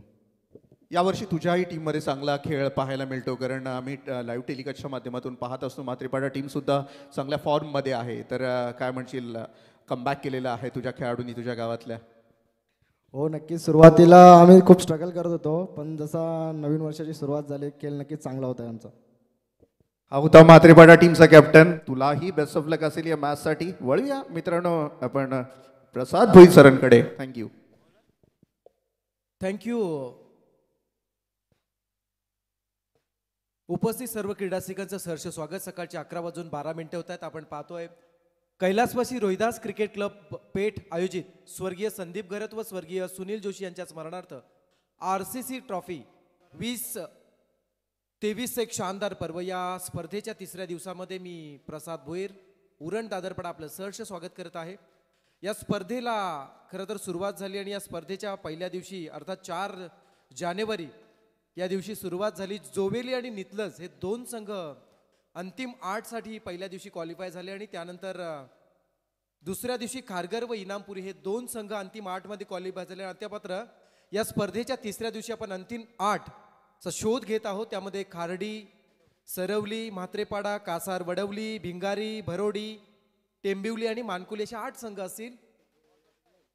यावर्षी तुझ्याही टीममध्ये चांगला खेळ पाहायला मिळतो कारण आम्ही लाईव्ह टेलिकास्टच्या माध्यमातून पाहत असतो मातृपाडा टीमसुद्धा चांगल्या फॉर्ममध्ये आहे तर काय म्हणशील कमबॅक केलेला आहे तुझ्या खेळाडूंनी तुझ्या गावातल्या हो नक्कीच सुरुवातीला आम्ही खूप स्ट्रगल करत होतो पण जसा नवीन वर्षाची सुरुवात झाली खेळ नक्कीच चांगला होता आमचा हा होता मात्रेपाडा टीमचा कॅप्टन तुलाही बेस्ट ऑफ लक असेल या मॅचसाठी वळूया मित्रांनो आपण प्रसाद भोई सरांकडे थँक्यू थँक्यू उपस्थित सर्व क्रीडासिकांचं सहर्ष स्वागत सकाळचे अकरा वाजून बारा मिनिटे होत आहेत आपण पाहतोय कैलासवासी रोहिदास क्रिकेट क्लब पेठ आयोजित स्वर्गीय संदीप गरत व स्वर्गीय सुनील जोशी यांच्या स्मरणार्थ आर सी सी ट्रॉफी वीस तेवीस एक शानदार पर्व या स्पर्धेच्या तिसऱ्या दिवसामध्ये मी प्रसाद भोईर उरण दादरपडा आपलं सहर्ष स्वागत करत आहे या स्पर्धेला खरं तर सुरुवात झाली आणि या स्पर्धेच्या पहिल्या दिवशी अर्थात चार जानेवारी या दिवशी सुरुवात झाली जोवेली आणि नितलज हे दोन संघ अंतिम आठसाठी पहिल्या दिवशी क्वालिफाय झाले आणि त्यानंतर दुसऱ्या दिवशी खारघर व इनामपुरी हे दोन संघ अंतिम आठमध्ये क्वालिफाय झाले आणि मात्र या स्पर्धेच्या तिसऱ्या दिवशी आपण अंतिम आठचा शोध घेत आहोत त्यामध्ये खारडी सरवली म्हात्रेपाडा कासार वडवली भिंगारी भरोडी टेंबिवली आणि मानकुली अशा आठ संघ असतील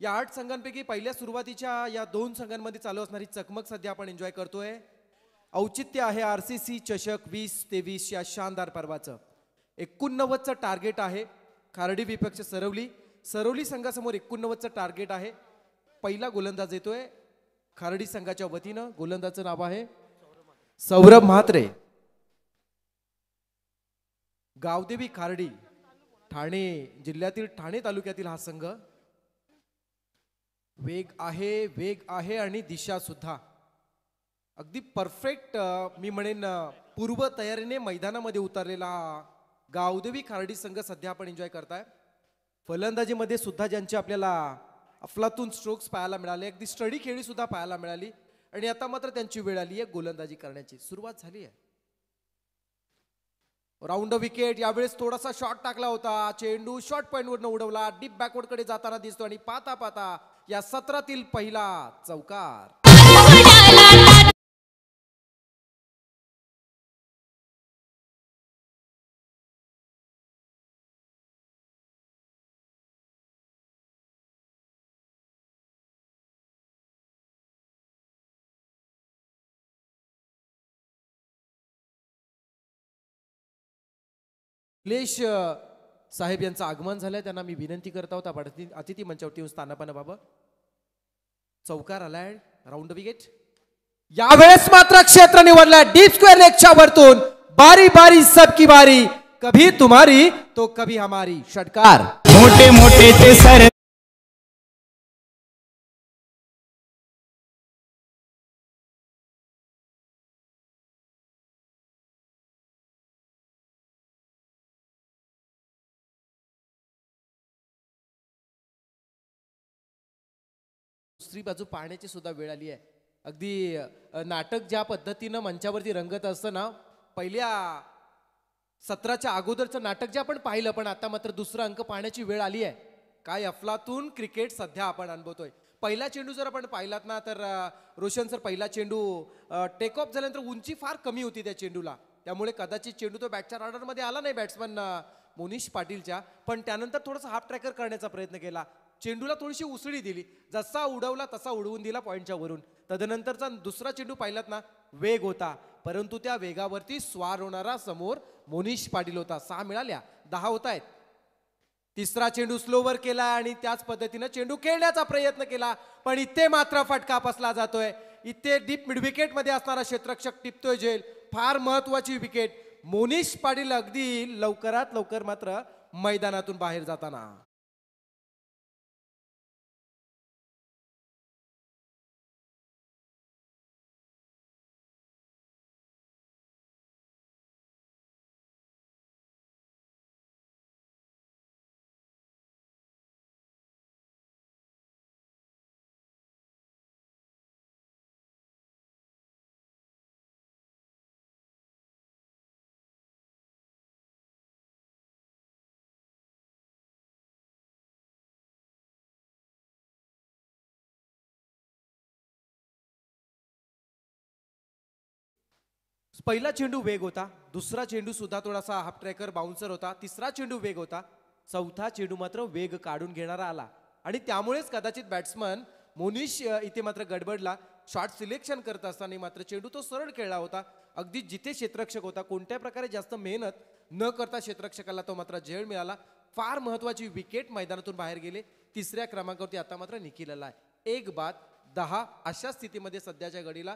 या आठ संघांपैकी पहिल्या सुरुवातीच्या या दोन संघांमध्ये चालू असणारी चकमक सध्या आपण एन्जॉय करतोय औचित्य आहे आर सी सी चषक वीस तेवीस या शानदार पर्वाचं एकोणनव्वदचं टार्गेट आहे खारडी विपक्ष सरवली सरवली संघासमोर एकोणनव्वदचं टार्गेट आहे पहिला गोलंदाज येतोय खारडी संघाच्या वतीनं गोलंदाजचं नाव आहे सौरभ म्हात्रे गावदेवी खारडी ठाणे जिल्ह्यातील ठाणे तालुक्यातील हा संघ वेग आहे वेग आहे आणि दिशा सुद्धा अगदी परफेक्ट मी म्हणेन पूर्वतयारीने मैदानामध्ये उतरलेला गावदेवी खारडी संघ सध्या आपण एन्जॉय करताय फलंदाजीमध्ये सुद्धा ज्यांचे आपल्याला अफलातून स्ट्रोक्स पाहायला मिळाले अगदी स्टडी खेळी सुद्धा पाहायला मिळाली आणि आता मात्र त्यांची वेळ आली आहे गोलंदाजी करण्याची सुरुवात झाली आहे राऊंड विकेट यावेळेस थोडासा शॉट टाकला होता चेंडू शॉर्ट पॉईंटवरनं उडवला डीप बॅकवर्डकडे जाताना दिसतो आणि पाहता पाहता या सत्रातील पहिला चौकार क्लेश साहेब यांचं आगमन झालं त्यांना मी विनंती करता होता अतिथी अतिथी मंचावरती येऊन बाबा चौकार आलाय राऊंड विकेट यावेळेस मात्र क्षेत्र निवडलाय डीप स्क्वेअर लेगच्या वरतून बारी बारी सबकी बारी कभी तुम्हारी तो कभी हमारी षटकार मोठे मोठे ते सर दुसरी बाजू पाहण्याची सुद्धा वेळ आली आहे अगदी नाटक ज्या पद्धतीनं मंचावरती रंगत असतं ना पहिल्या सत्राच्या अगोदरचं नाटक जे आपण पाहिलं पण आता मात्र दुसरा अंक पाहण्याची वेळ आली आहे काय अफलातून क्रिकेट सध्या आपण अनुभवतोय पहिला चेंडू जर आपण पाहिलात ना तर रोशन सर पहिला चेंडू टेक ऑफ झाल्यानंतर उंची फार कमी होती त्या चेंडूला त्यामुळे कदाचित चेंडू तो बॅटच्या ऑर्डरमध्ये आला नाही बॅट्समन मोनिश पाटीलच्या पण त्यानंतर थोडासा हाफ ट्रॅकर करण्याचा प्रयत्न केला चेंडूला थोडीशी उसळी दिली जसा उडवला तसा उडवून दिला पॉईंटच्या वरून तदनंतरचा दुसरा चेंडू पाहिलात ना वेग होता परंतु त्या वेगावरती स्वार होणारा समोर मोनिश पाटील होता सहा मिळाल्या दहा होत आहेत तिसरा चेंडू स्लोवर केला आणि त्याच पद्धतीनं चेंडू खेळण्याचा प्रयत्न केला पण इथे मात्र फटका पसला जातोय इथे डीप मिडविकेटमध्ये असणारा क्षेत्रक्षक टिपतोय जेल फार महत्वाची विकेट मोनिश पाटील अगदी लवकरात लवकर मात्र मैदानातून बाहेर जाताना पहिला चेंडू वेग होता दुसरा चेंडू सुद्धा थोडासा हाफ ट्रॅकर बाउन्सर होता तिसरा चेंडू वेग होता चौथा चेंडू मात्र वेग काढून घेणारा आला आणि त्यामुळेच कदाचित बॅट्समन मोनिश इथे मात्र गडबडला शॉट सिलेक्शन करत असताना मात्र चेंडू तो सरळ खेळला होता अगदी जिथे क्षेत्रक्षक होता कोणत्या प्रकारे जास्त मेहनत न करता क्षेत्रक्षकाला तो मात्र झेळ मिळाला फार महत्वाची विकेट मैदानातून बाहेर गेले तिसऱ्या क्रमांकावरती आता मात्र निखिलला आहे एक बाद दहा अशा स्थितीमध्ये सध्याच्या घडीला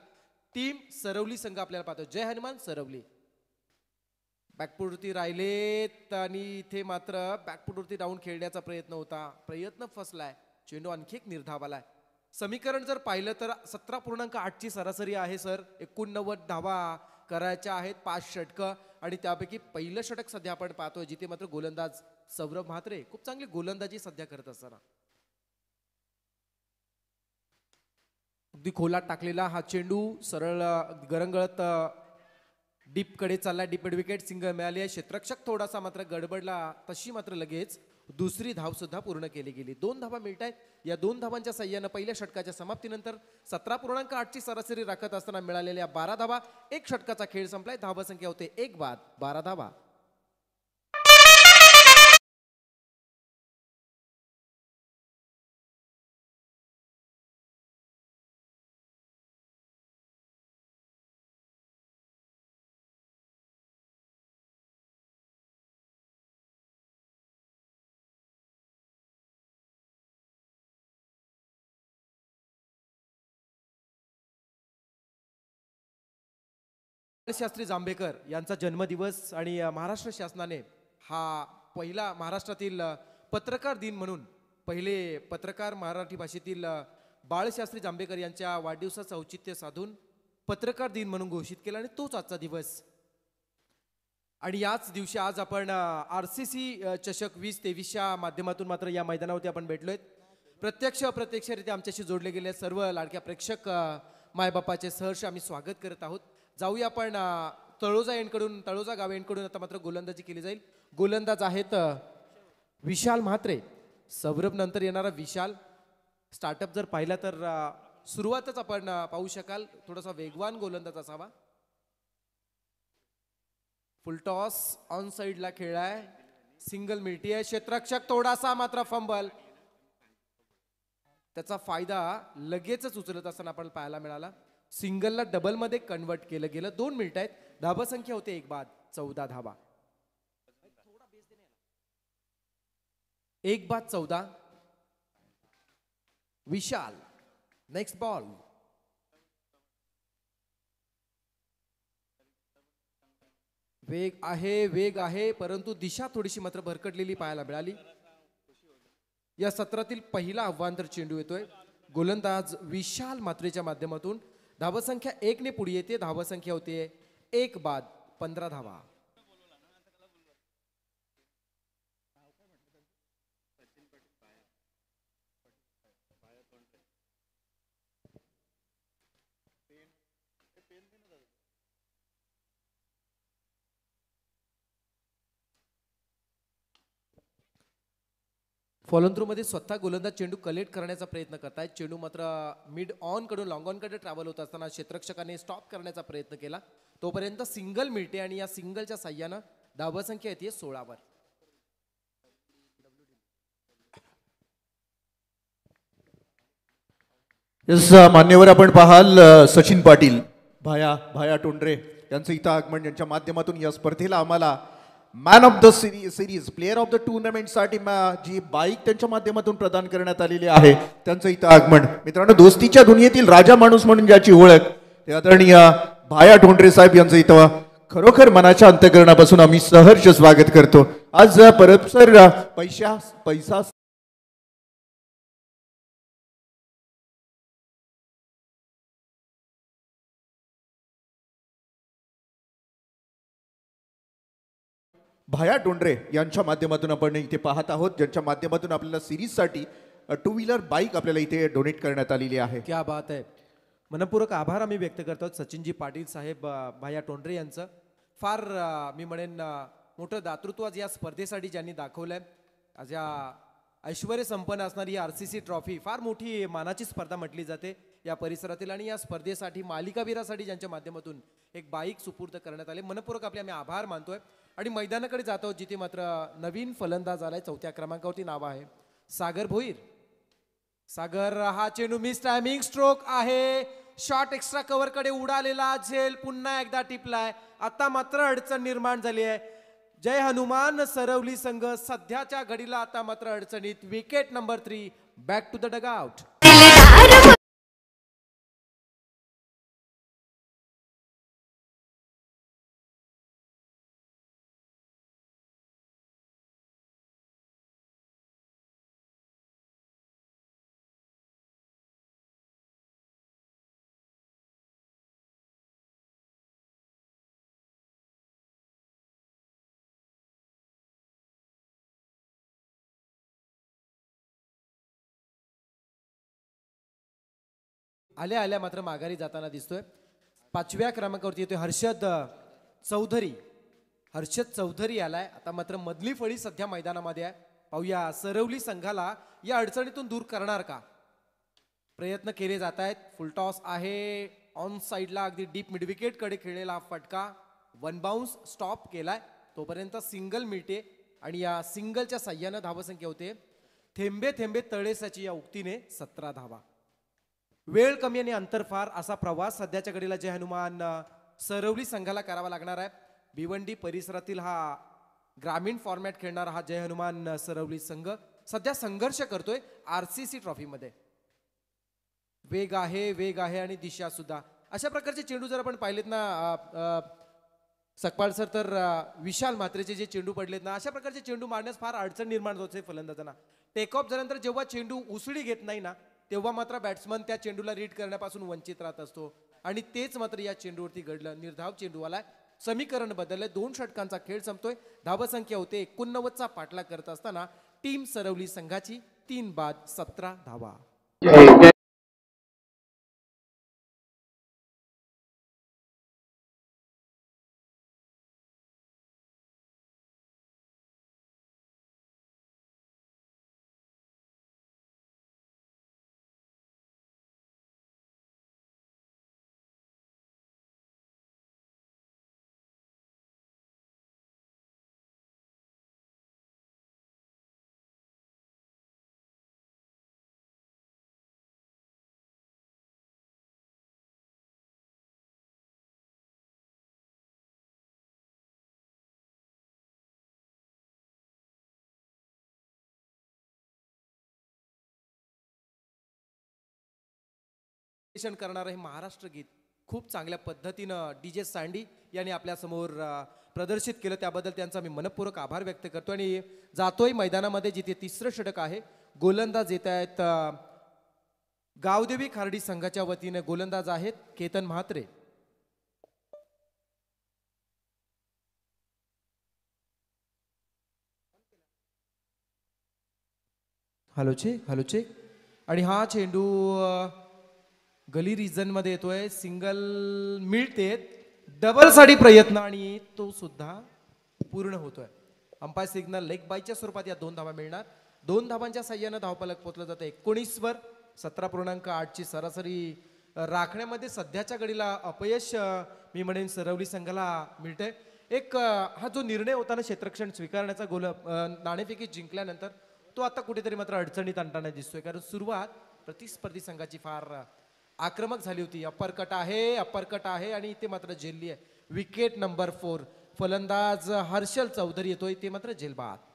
टीम सरवली संघ आपल्याला पाहतो जय हनुमान सरवली बॅकफुटवरती राहिलेत आणि इथे मात्र बॅकफुटवरती डाऊन खेळण्याचा प्रयत्न होता प्रयत्न फसलाय चेंडू आणखी एक निर्धावालाय समीकरण जर पाहिलं तर सतरा पूर्णांक आठची सरासरी आहे सर एकोणनव्वद धावा करायच्या आहेत पाच षटकं आणि त्यापैकी पहिलं षटक सध्या आपण पाहतोय जिथे मात्र गोलंदाज सौरभ म्हात्रे खूप चांगली गोलंदाजी सध्या करत असताना अगदी खोलात टाकलेला हा चेंडू सरळ गरंगळत डीपकडे चालला डीप विकेट सिंगल मिळाली आहे क्षेत्रक्षक थोडासा मात्र गडबडला तशी मात्र लगेच दुसरी धाव सुद्धा पूर्ण केली गेली दोन धावा मिळत आहेत या दोन धावांच्या सह्यानं पहिल्या षटकाच्या समाप्तीनंतर सतरा पूर्णांक आठची सरासरी राखत असताना मिळालेल्या बारा धावा एक षटकाचा खेळ संपलाय धावा संख्या होते एक बाद बारा धावा शास्त्री जांभेकर यांचा जन्मदिवस आणि महाराष्ट्र शासनाने हा पहिला महाराष्ट्रातील पत्रकार दिन म्हणून पहिले पत्रकार मराठी भाषेतील बाळशास्त्री जांभेकर यांच्या वाढदिवसाचं औचित्य साधून पत्रकार दिन म्हणून घोषित केला आणि तोच आजचा दिवस आणि याच दिवशी आज आपण आर सी सी चषक वीस तेवीसच्या माध्यमातून मात्र या मैदानावरती आपण भेटलोय प्रत्यक्ष अप्रत्यक्षरित्या आमच्याशी जोडले गेले सर्व लाडक्या प्रेक्षक मायबापाचे सहर्ष आम्ही स्वागत करत आहोत जाऊया आपण तळोजा यांकडून तळोजा गाव यांकडून आता मात्र गोलंदाजी केली जाईल गोलंदाज आहेत विशाल म्हात्रे सौरभ नंतर येणारा विशाल स्टार्टअप जर पाहिला तर सुरुवातच आपण पाहू शकाल थोडासा वेगवान गोलंदाज असावा फुलटॉस ऑन साइडला खेळलाय सिंगल मिळती आहे क्षेत्रक्षक थोडासा मात्र फंबल त्याचा फायदा लगेचच उचलत असताना आपण पाहायला मिळाला सिंगलला डबलमध्ये कन्वर्ट केलं गेलं दोन मिनिट आहेत धाबा संख्या होते एक बाद चौदा धाबा एक बाद चौदा विशाल नेक्स्ट बॉल वेग आहे वेग आहे परंतु दिशा थोडीशी मात्र भरकटलेली पाहायला मिळाली या सत्रातील पहिला आव्हान तर चेंडू येतोय गोलंदाज विशाल मात्रेच्या माध्यमातून धावसंख्या एकने पुढे येते धावसंख्या होते एक बाद पंधरा धावा फॉलन थ्रूमध्ये स्वतः गोलंदाज चेंडू कलेक्ट करण्याचा प्रयत्न करतायत चेंडू मात्र मिड ऑनकडून लॉंग ऑनकडे ट्रॅव्हल होत असताना क्षेत्रक्षकाने स्टॉप करण्याचा प्रयत्न केला तोपर्यंत सिंगल मिळते आणि या सिंगलच्या साह्यानं धावसंख्या येते सोळावर मान्यवर आपण पाहाल सचिन पाटील भाया भाया टोंडरे यांचं इथं आगमन यांच्या माध्यमातून या स्पर्धेला आम्हाला man of the series series player of the टुर्नामेंटसाठी जी बाईक त्यांच्या माध्यमातून प्रदान करण्यात आलेली आहे त्यांचं इथं आगमन मित्रांनो दोस्तीच्या दुनियेतील राजा माणूस म्हणून ज्याची ओळख ते आदरणीय भाया ढोंडरे साहेब यांचं इथं खरोखर मनाच्या अंतकरणापासून आम्ही सहर्ष स्वागत करतो आज सर पैशा पैसा भाया डोंडरे यांच्या माध्यमातून आपण इथे पाहत आहोत ज्यांच्या माध्यमातून आपल्याला सिरीजसाठी टू व्हीलर बाईक आपल्याला इथे डोनेट करण्यात आलेली आहे क्या बात आहे मनपूरक आभार आम्ही व्यक्त करतो सचिनजी पाटील साहेब भाया टोंडरे यांचं फार मी म्हणेन मोठं दातृत्व आज या स्पर्धेसाठी ज्यांनी दाखवलं आहे आज या ऐश्वर संपन्न असणारी ही आर सी सी ट्रॉफी फार मोठी मानाची स्पर्धा म्हटली जाते या परिसरातील आणि या स्पर्धेसाठी मालिकावीरासाठी ज्यांच्या माध्यमातून एक बाईक सुपूर्द करण्यात आले मनपूर्वक आपले आम्ही आभार मानतोय आणि मैदानाकडे जातो जिथे मात्र नवीन फलंदाज आलाय चौथ्या क्रमांकावरती नाव आहे सागर भोईर सागर हा चेंडू मिस टायमिंग स्ट्रोक आहे शॉर्ट एक्स्ट्रा कव्हर कडे उडालेला झेल पुन्हा एकदा टिपलाय आता मात्र अडचण निर्माण झाली आहे जय हनुमान सरवली संघ सध्याच्या घडीला आता मात्र अडचणीत wicket number three back to the dugout आल्या आल्या मात्र माघारी जाताना दिसतोय पाचव्या क्रमांकावरती येतोय हर्षद चौधरी हर्षद चौधरी आलाय आता मात्र मधली फळी सध्या मैदानामध्ये आहे पाहूया सरवली संघाला या अडचणीतून दूर करणार का प्रयत्न केले जात आहेत फुलटॉस आहे ऑन साईडला अगदी डीप कडे खेळलेला फटका वन बाउन्स स्टॉप केलाय तोपर्यंत सिंगल मिळते आणि या सिंगलच्या साह्यानं धावसंख्या होते थेंबे थेंबे तळेसाची या उक्तीने सतरा धावा वेळ कमी आणि अंतर फार असा प्रवास सध्याच्या घडीला जय हनुमान सरवली संघाला करावा लागणार आहे भिवंडी परिसरातील हा ग्रामीण फॉर्मॅट खेळणारा हा जय हनुमान सरवली संघ सध्या संघर्ष करतोय आर सी सी ट्रॉफीमध्ये वेग आहे वेग आहे आणि दिशा सुद्धा अशा प्रकारचे चेंडू जर आपण पाहिलेत ना सकपाळ सर तर विशाल मात्रेचे जे चेंडू पडलेत ना अशा प्रकारचे चेंडू मारण्यास फार अडचण निर्माण होते फलंदाजांना टेकऑफ झाल्यानंतर जेव्हा चेंडू उसळी घेत नाही ना तेव्हा मात्र बॅट्समन त्या चेंडूला रीड करण्यापासून वंचित राहत असतो आणि तेच मात्र या चेंडूवरती घडलं निर्धाव चेंडूवाला समीकरण बदललं दोन षटकांचा खेळ संपतोय धावसंख्या होते एकोणनव्वदचा पाठला करत असताना टीम सरवली संघाची तीन बाद सतरा धावा करणारं हे महाराष्ट्र गीत खूप चांगल्या पद्धतीनं डी जे सांडी यांनी आपल्यासमोर प्रदर्शित केलं त्याबद्दल त्यांचा मी मनपूर्वक आभार व्यक्त करतो आणि जातोय मैदानामध्ये जिथे तिसरं षटक आहे गोलंदाज येत आहेत गावदेवी खारडी संघाच्या वतीने गोलंदाज आहेत Ketan Mhatre hello check hello check आणि हा चेंडू गली रिजनमध्ये मध्ये येतोय सिंगल मिळते डबल साठी प्रयत्न आणि तो सुद्धा पूर्ण होतोय अंपायर सिग्नल लेग बायच्या स्वरूपात या दोन धावा मिळणार दोन धावांच्या साह्यानं धावपालक पोहोचलं जातं एकोणीस वर सतरा पूर्णांक आठची सरासरी राखण्यामध्ये सध्याच्या घडीला अपयश मी म्हणेन सरवली संघाला मिळते एक हा जो निर्णय होता ना क्षेत्रक्षण स्वीकारण्याचा गोल नाणेफेकी जिंकल्यानंतर तो आता कुठेतरी मात्र अडचणीत आणताना दिसतोय कारण सुरुवात प्रतिस्पर्धी संघाची फार आक्रमक झाली होती अप्पर आहे अपरकट आहे आणि इथे मात्र झेलली आहे विकेट नंबर फोर फलंदाज हर्षल चौधरी येतोय ते मात्र झेलबाद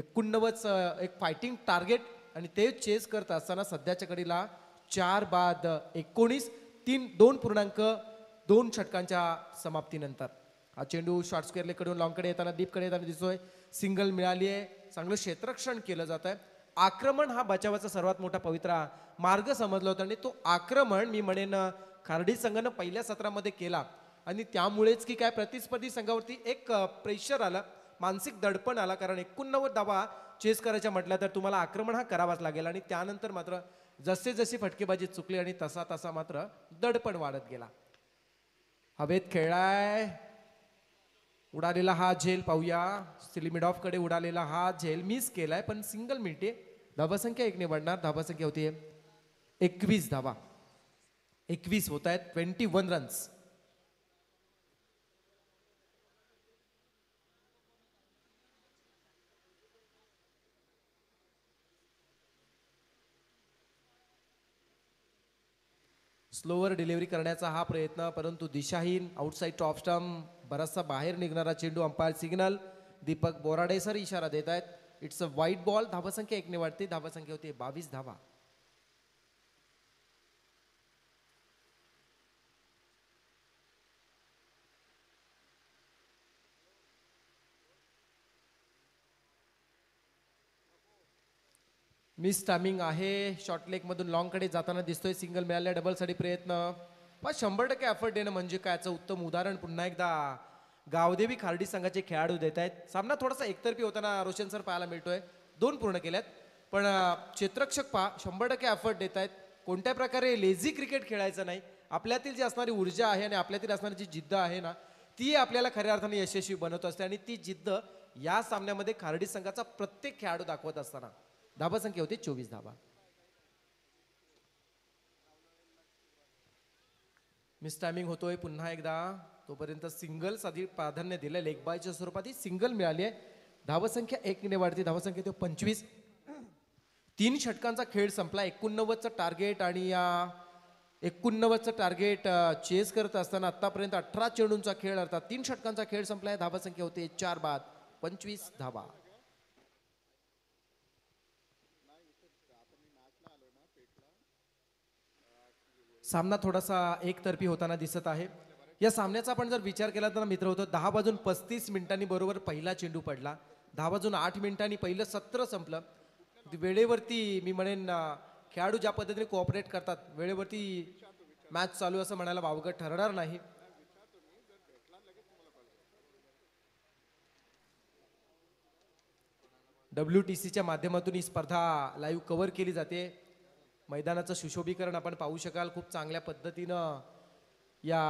एकोणनव्वद एक फायटिंग टार्गेट आणि ते चेस करत असताना सध्याच्या कडीला चार बाद एकोणीस तीन दोन पूर्णांक दोन षटकांच्या समाप्तीनंतर हा चेंडू शॉर्ट स्क्वेअरलेकडून लॉंगकडे येताना दीपकडे येताना दिसतोय सिंगल मिळाली आहे चांगलं क्षेत्रक्षण केलं जात आहे आक्रमण हा बचावाचा सर्वात मोठा पवित्रा मार्ग समजला होता आणि तो आक्रमण मी म्हणेन खारडी संघानं पहिल्या सत्रामध्ये केला आणि त्यामुळेच की काय प्रतिस्पर्धी संघावरती एक प्रेशर आलं मानसिक दडपण आला कारण एकोणनव्वद धावा चेस करायच्या म्हटल्या तर तुम्हाला आक्रमण हा करावाच लागेल आणि त्यानंतर मात्र जसे जशी फटकेबाजी चुकली आणि तसा तसा मात्र दडपण वाढत गेला हवेत खेळाय उडालेला हा झेल पाहूया सिलिमिड ऑफ कडे उडालेला हा झेल मिस केलाय पण सिंगल मिळते धाबासंख्या एक वाढणार धाबासंख्या होती एकवीस धावा एकवीस होत आहेत twenty one runs slower delivery करण्याचा हा प्रयत्न परंतु दिशाहीन आउटसाईड टॉप स्टम्प बराचसा बाहेर निघणारा चेंडू umpire signal Deepak Borade sir इशारा देत आहेत इट्स अ वाईट बॉल धावसंख्या एकने वाढते धावसंख्या होती बावीस धावा मिस टायमिंग आहे शॉर्ट लेगमधून लॉंगकडे जाताना दिसतोय सिंगल मिळाल्या डबलसाठी प्रयत्न पण शंभर टक्के एफर्ट देणं म्हणजे काय याचं उत्तम उदाहरण पुन्हा एकदा गावदेवी खारडी संघाचे खेळाडू देत आहेत सामना थोडासा एकतर्फी होताना रोशन सर पाहायला मिळतोय दोन पूर्ण केल्यात पण क्षेत्रक्षक पहा शंभर टक्के एफर्ट देत आहेत कोणत्या प्रकारे लेझी क्रिकेट खेळायचं नाही आपल्यातील जी असणारी ऊर्जा आहे आणि आपल्यातील असणारी जी जिद्द आहे ना ती आपल्याला खऱ्या अर्थाने यशस्वी बनवत असते आणि ती जिद्द या सामन्यामध्ये खारडी संघाचा प्रत्येक खेळाडू दाखवत असताना धाबा संख्या होती चोवीस धाबा मिस टायमिंग होतोय पुन्हा एकदा तोपर्यंत सिंगल साधी प्राधान्य दिलं लेग बायच्या स्वरूपात ही सिंगल मिळाली आहे धावसंख्या एकने वाढते धावसंख्या तो पंचवीस तीन षटकांचा खेळ संपला एकोणनव्वदचं टार्गेट आणि या एकोणनव्वदचं टार्गेट चेस करत असताना आत्तापर्यंत अठरा चेंडूंचा खेळ अर्थात तीन षटकांचा खेळ संपला आहे संख्या होते चार बाद पंचवीस धाबा सामना थोडासा एकतर्फी होताना दिसत आहे या सामन्याचा आपण जर विचार केला तर मित्र होतो दहा वाजून पस्तीस मिनिटांनी बरोबर पहिला चेंडू पडला दहा वाजून आठ मिनिटांनी पहिलं सत्र संपलं वेळेवरती मी म्हणेन खेळाडू ज्या पद्धतीने कोऑपरेट करतात वेळेवरती मॅच चालू असं म्हणायला वावगं ठरणार नाही डब्ल्यू टी सीच्या माध्यमातून ही स्पर्धा लाईव्ह कव्हर केली जाते मैदानाचं सुशोभीकरण आपण पाहू शकाल खूप चांगल्या पद्धतीनं या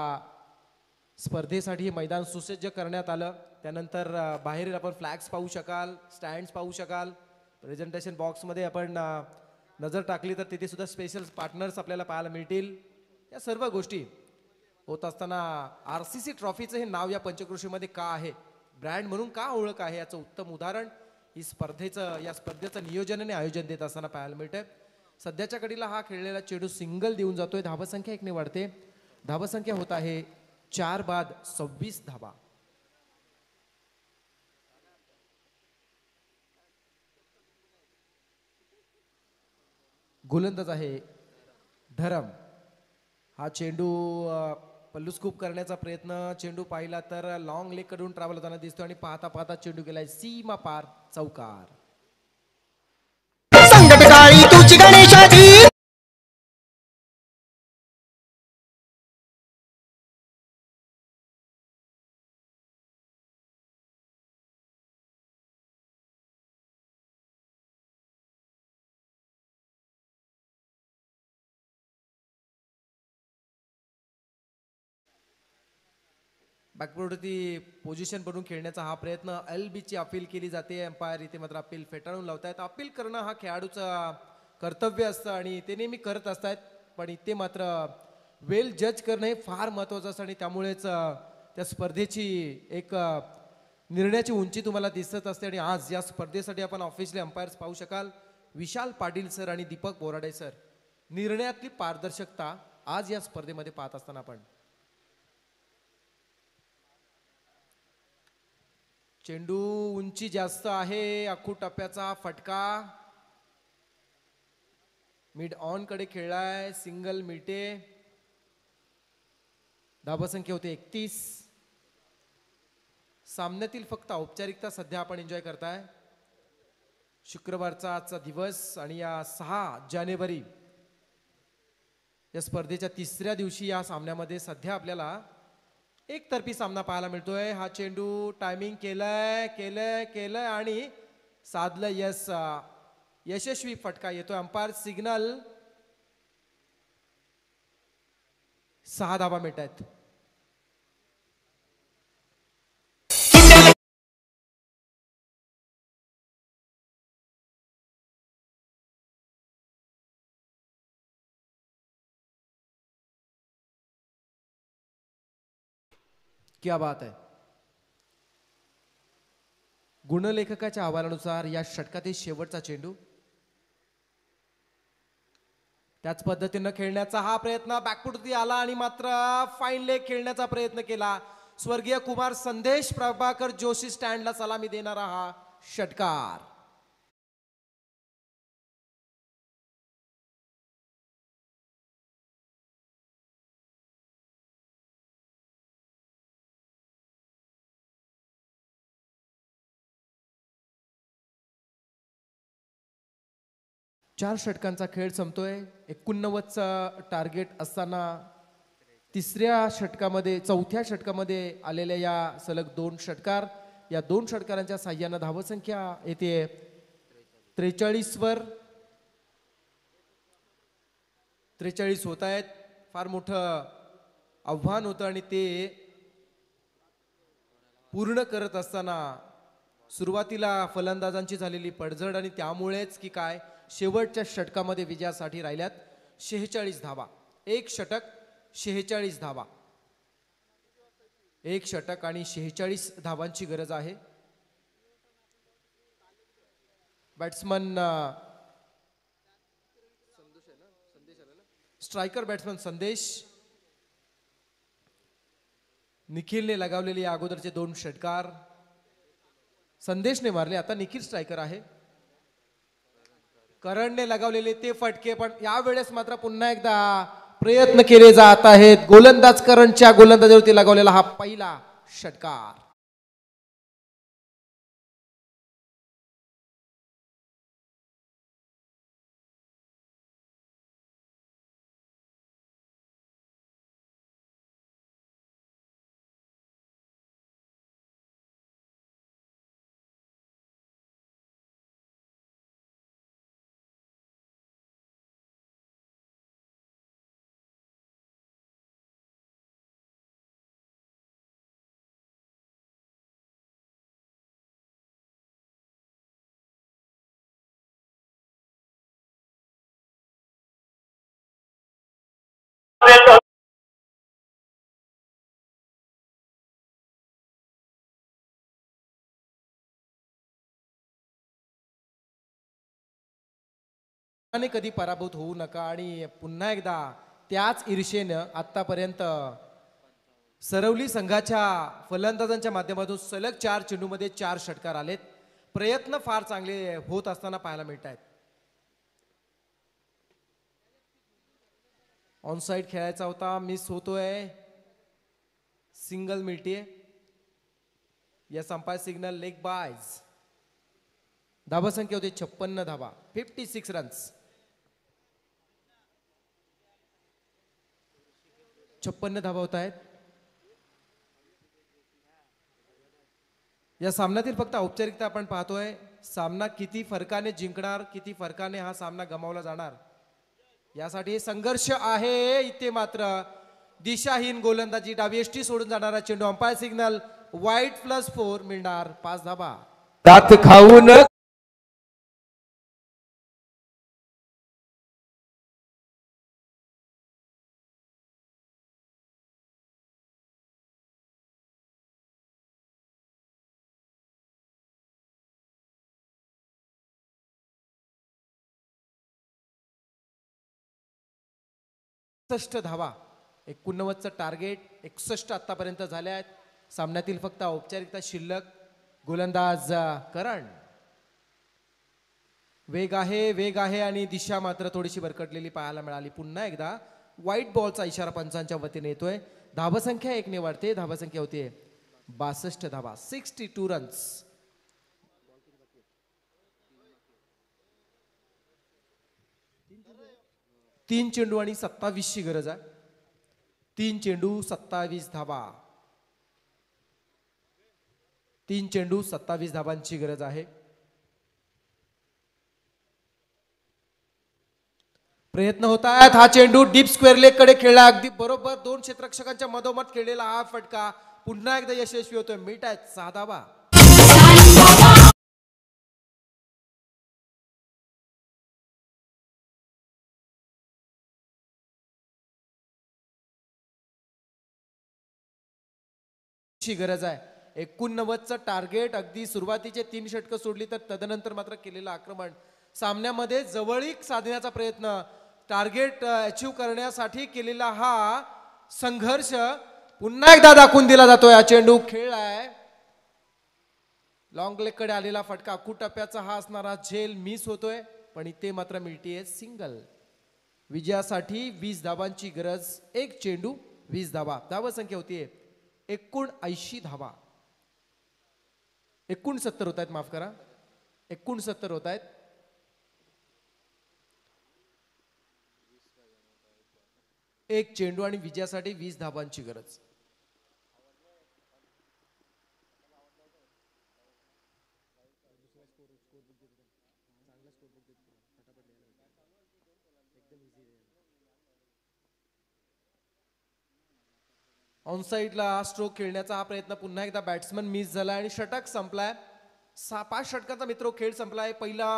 स्पर्धेसाठी मैदान सुसज्ज करण्यात आलं त्यानंतर बाहेरील आपण फ्लॅग्स पाहू शकाल स्टँड्स पाहू शकाल प्रेझेंटेशन बॉक्समध्ये आपण नजर टाकली तर तिथे सुद्धा स्पेशल पार्टनर्स आपल्याला पाहायला मिळतील या सर्व गोष्टी होत असताना आर सी सी ट्रॉफीचं हे नाव या पंचकृषीमध्ये का आहे ब्रँड म्हणून का ओळख आहे याचं उत्तम उदाहरण ही स्पर्धेचं या स्पर्धेचं नियोजन आणि आयोजन देत असताना पाहायला मिळतं सध्याच्या कडीला हा खेळलेला चेंडू सिंगल देऊन जातोय धावसंख्या एकने वाढते धावसंख्या होत आहे चार बाद सव्वीस धावा गोलंदाज आहे धरम हा चेंडू स्कूप करण्याचा प्रयत्न चेंडू पाहिला तर लॉंग लेग कडून ट्रॅव्हल होताना दिसतो आणि पाहता पाहता चेंडू गेलाय सीमा पार चौकार देशाची बॅकवर्डवरती पोझिशन बनून खेळण्याचा हा प्रयत्न एल बीची अपील केली जाते अंपायर इथे मात्र अपील फेटाळून तर अपील करणं हा खेळाडूचा कर्तव्य असतं आणि ते नेहमी करत असतात पण इथे मात्र वेल जज करणं हे फार महत्त्वाचं असतं आणि त्यामुळेच त्या स्पर्धेची एक निर्णयाची उंची तुम्हाला दिसत असते आणि आज या स्पर्धेसाठी आपण ऑफिशियली अंपायर्स पाहू शकाल विशाल पाटील सर आणि दीपक बोराडे सर निर्णयातली पारदर्शकता आज या स्पर्धेमध्ये पाहत असताना आपण चेंडू उंची जास्त आहे अखू टप्प्याचा फटका मिड ऑनकडे खेळलाय सिंगल मिटे संख्या होती एकतीस सामन्यातील फक्त औपचारिकता सध्या आपण एन्जॉय करताय शुक्रवारचा आजचा दिवस आणि या सहा जानेवारी या स्पर्धेच्या तिसऱ्या दिवशी या सामन्यामध्ये सध्या आपल्याला एकतर्फी सामना पाहायला मिळतोय हा चेंडू टायमिंग केलंय केलंय केलंय आणि साधलं यस यशस्वी फटका येतो अंपायर सिग्नल सहा धाबा मिळत क्या बात है गुणलेखकाच्या अहवालानुसार या षटकातील शेवटचा चेंडू त्याच पद्धतीनं खेळण्याचा हा प्रयत्न बॅकफुटवरती आला आणि मात्र फाईन लेग खेळण्याचा प्रयत्न केला स्वर्गीय कुमार संदेश प्रभाकर जोशी स्टँडला सलामी देणारा हा षटकार चार षटकांचा खेळ संपतोय एकोणनव्वदचा टार्गेट असताना तिसऱ्या षटकामध्ये चौथ्या षटकामध्ये आलेल्या या सलग दोन षटकार या दोन षटकारांच्या साह्यानं धावसंख्या येते त्रेचाळीसवर त्रेचाळीस होत आहेत फार मोठं आव्हान होतं आणि ते पूर्ण करत असताना सुरुवातीला फलंदाजांची झालेली पडझड आणि त्यामुळेच की काय शेवटच्या षटकामध्ये विजयासाठी राहिल्यात शेहेचाळीस धावा एक षटक शेहेचाळीस धावा एक षटक आणि शेहेचाळीस धावांची गरज आहे बॅट्समन स्ट्रायकर बॅट्समन संदेश निखिलने लगावलेले अगोदरचे दोन षटकार संदेशने मारले आता निखिल स्ट्रायकर आहे करणने लगावलेले ते फटके पण यावेळेस मात्र पुन्हा एकदा प्रयत्न केले जात आहेत गोलंदाज करणच्या गोलंदाजावरती लगावलेला हा पहिला षटकार कधी पराभूत होऊ नका आणि पुन्हा एकदा त्याच ईर्षेनं आत्तापर्यंत सरवली संघाच्या फलंदाजांच्या माध्यमातून सलग चार चेंडूमध्ये चार षटकार आलेत प्रयत्न फार चांगले होत असताना पाहायला मिळत आहेत ऑनसाईड खेळायचा होता मिस होतोय सिंगल मिळते या संपाय सिग्नल लेग बायज धाबा संख्या होती छप्पन्न धाबा फिफ्टी सिक्स रन्स छप्पन्न होत आहेत या सामन्यातील फक्त औपचारिकता आपण पाहतोय सामना किती फरकाने जिंकणार किती फरकाने हा सामना गमावला जाणार यासाठी संघर्ष आहे इथे मात्र दिशाहीन गोलंदाजी डावी एसटी सोडून जाणारा चेंडू umpire signal wide plus four मिळणार पाच धाबा खाऊन एकसष्ट धावा एकोणनव्वदचं टार्गेट एकसष्ट आत्तापर्यंत झाल्या आहेत सामन्यातील फक्त औपचारिकता शिल्लक गोलंदाज करण वेग आहे वेग आहे आणि दिशा मात्र थोडीशी बरकटलेली पाहायला मिळाली पुन्हा एकदा वाईट बॉलचा इशारा पंचांच्या वतीने येतोय धावसंख्या एकने वाढते धावसंख्या होती बासष्ट धावा सिक्स्टी टू रन्स तीन चेंडू आणि सत्तावीसची गरज आहे तीन चेंडू सत्तावीस धाबा तीन चेंडू सत्तावीस धाबांची गरज आहे प्रयत्न होत आहेत हा चेंडू डीप स्क्वेअर लेग कडे खेळला अगदी बरोबर दोन क्षेत्रक्षकांच्या मधोमध खेळलेला हा फटका पुन्हा एकदा यशस्वी होतोय मिट आहेत सहा धाबा ची गरज आहे एकोणनव्वदचं टार्गेट अगदी सुरुवातीचे तीन षटकं सोडली तर तदनंतर मात्र केलेलं आक्रमण सामन्यामध्ये जवळीक साधण्याचा प्रयत्न टार्गेट अचीव करण्यासाठी केलेला हा संघर्ष पुन्हा एकदा दाखवून दिला जातोय हा चेंडू खेळ आहे लॉंग लेगकडे आलेला फटका अकू टप्प्याचा हा असणारा झेल मिस होतोय पण इथे मात्र मिळतेय सिंगल विजयासाठी वीस धावांची गरज एक चेंडू वीस धावा संख्या होतीये एकोणऐंशी धावा एकोणसत्तर होत आहेत माफ करा एकोणसत्तर होत आहेत एक चेंडू आणि विजयासाठी वीस धाबांची गरज ऑनसाईडला हा स्ट्रोक खेळण्याचा हा प्रयत्न पुन्हा एकदा बॅट्समन मिस झाला आणि षटक संपलाय सा पाच षटकाचा मित्र खेळ संपलाय पहिला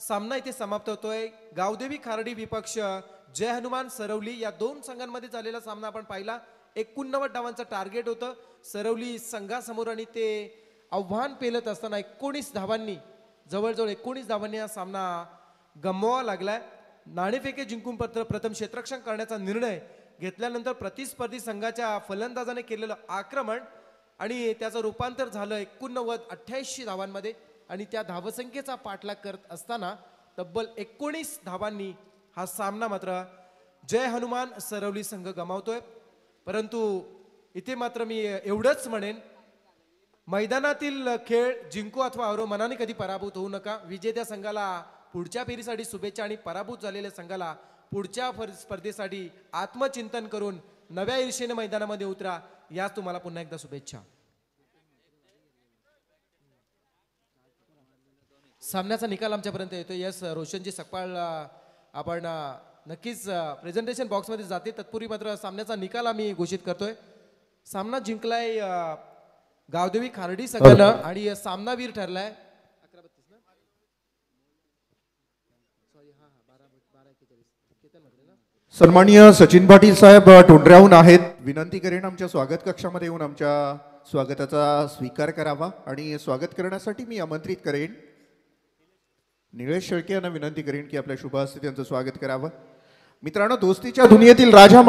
सामना इथे समाप्त होतोय गावदेवी खारडी विपक्ष जय हनुमान सरवली या दोन संघांमध्ये झालेला सामना आपण पाहिला एकोणनव्वद धावांचं टार्गेट होतं सरवली संघासमोर आणि ते आव्हान पेलत असताना एकोणीस धावांनी जवळजवळ एकोणीस धावांनी हा सामना गमवावा लागलाय नाणेफेके जिंकून पत्र प्रथम क्षेत्रक्षण करण्याचा निर्णय घेतल्यानंतर प्रतिस्पर्धी संघाच्या फलंदाजाने केलेलं आक्रमण आणि त्याचं रूपांतर झालं एकोणनव्वद अठ्ठ्याऐंशी धावांमध्ये आणि त्या धावसंख्येचा पाठलाग करत असताना तब्बल एकोणीस धावांनी हा सामना मात्र जय हनुमान सरवली संघ गमावतोय परंतु इथे मात्र मी एवढंच म्हणेन मैदानातील खेळ जिंकू अथवा अवरो मनाने कधी पराभूत होऊ नका विजेत्या संघाला पुढच्या फेरीसाठी शुभेच्छा आणि पराभूत झालेल्या संघाला पुढच्या फर स्पर्धेसाठी आत्मचिंतन करून नव्या ईर्षेने मैदानामध्ये उतरा याच तुम्हाला पुन्हा एकदा शुभेच्छा सामन्याचा निकाल आमच्यापर्यंत येतो यस रोशनजी सकपाळ आपण नक्कीच प्रेझेंटेशन बॉक्समध्ये जाते तत्पूर्वी मात्र सामन्याचा निकाल आम्ही घोषित करतोय सामना जिंकलाय गावदेवी खारडी संघानं आणि सामनावीर ठरलाय सन्माननीय सचिन पाटील साहेब टोंड्राहून आहेत विनंती करेन आमच्या स्वागत कक्षामध्ये येऊन आमच्या स्वागताचा स्वीकार करावा आणि स्वागत करण्यासाठी मी आमंत्रित करेन निळेश शेळके यांना विनंती करेन की आपल्या शुभ यांचं स्वागत करावं मित्रांनो दोस्तीच्या दुनियेतील राजा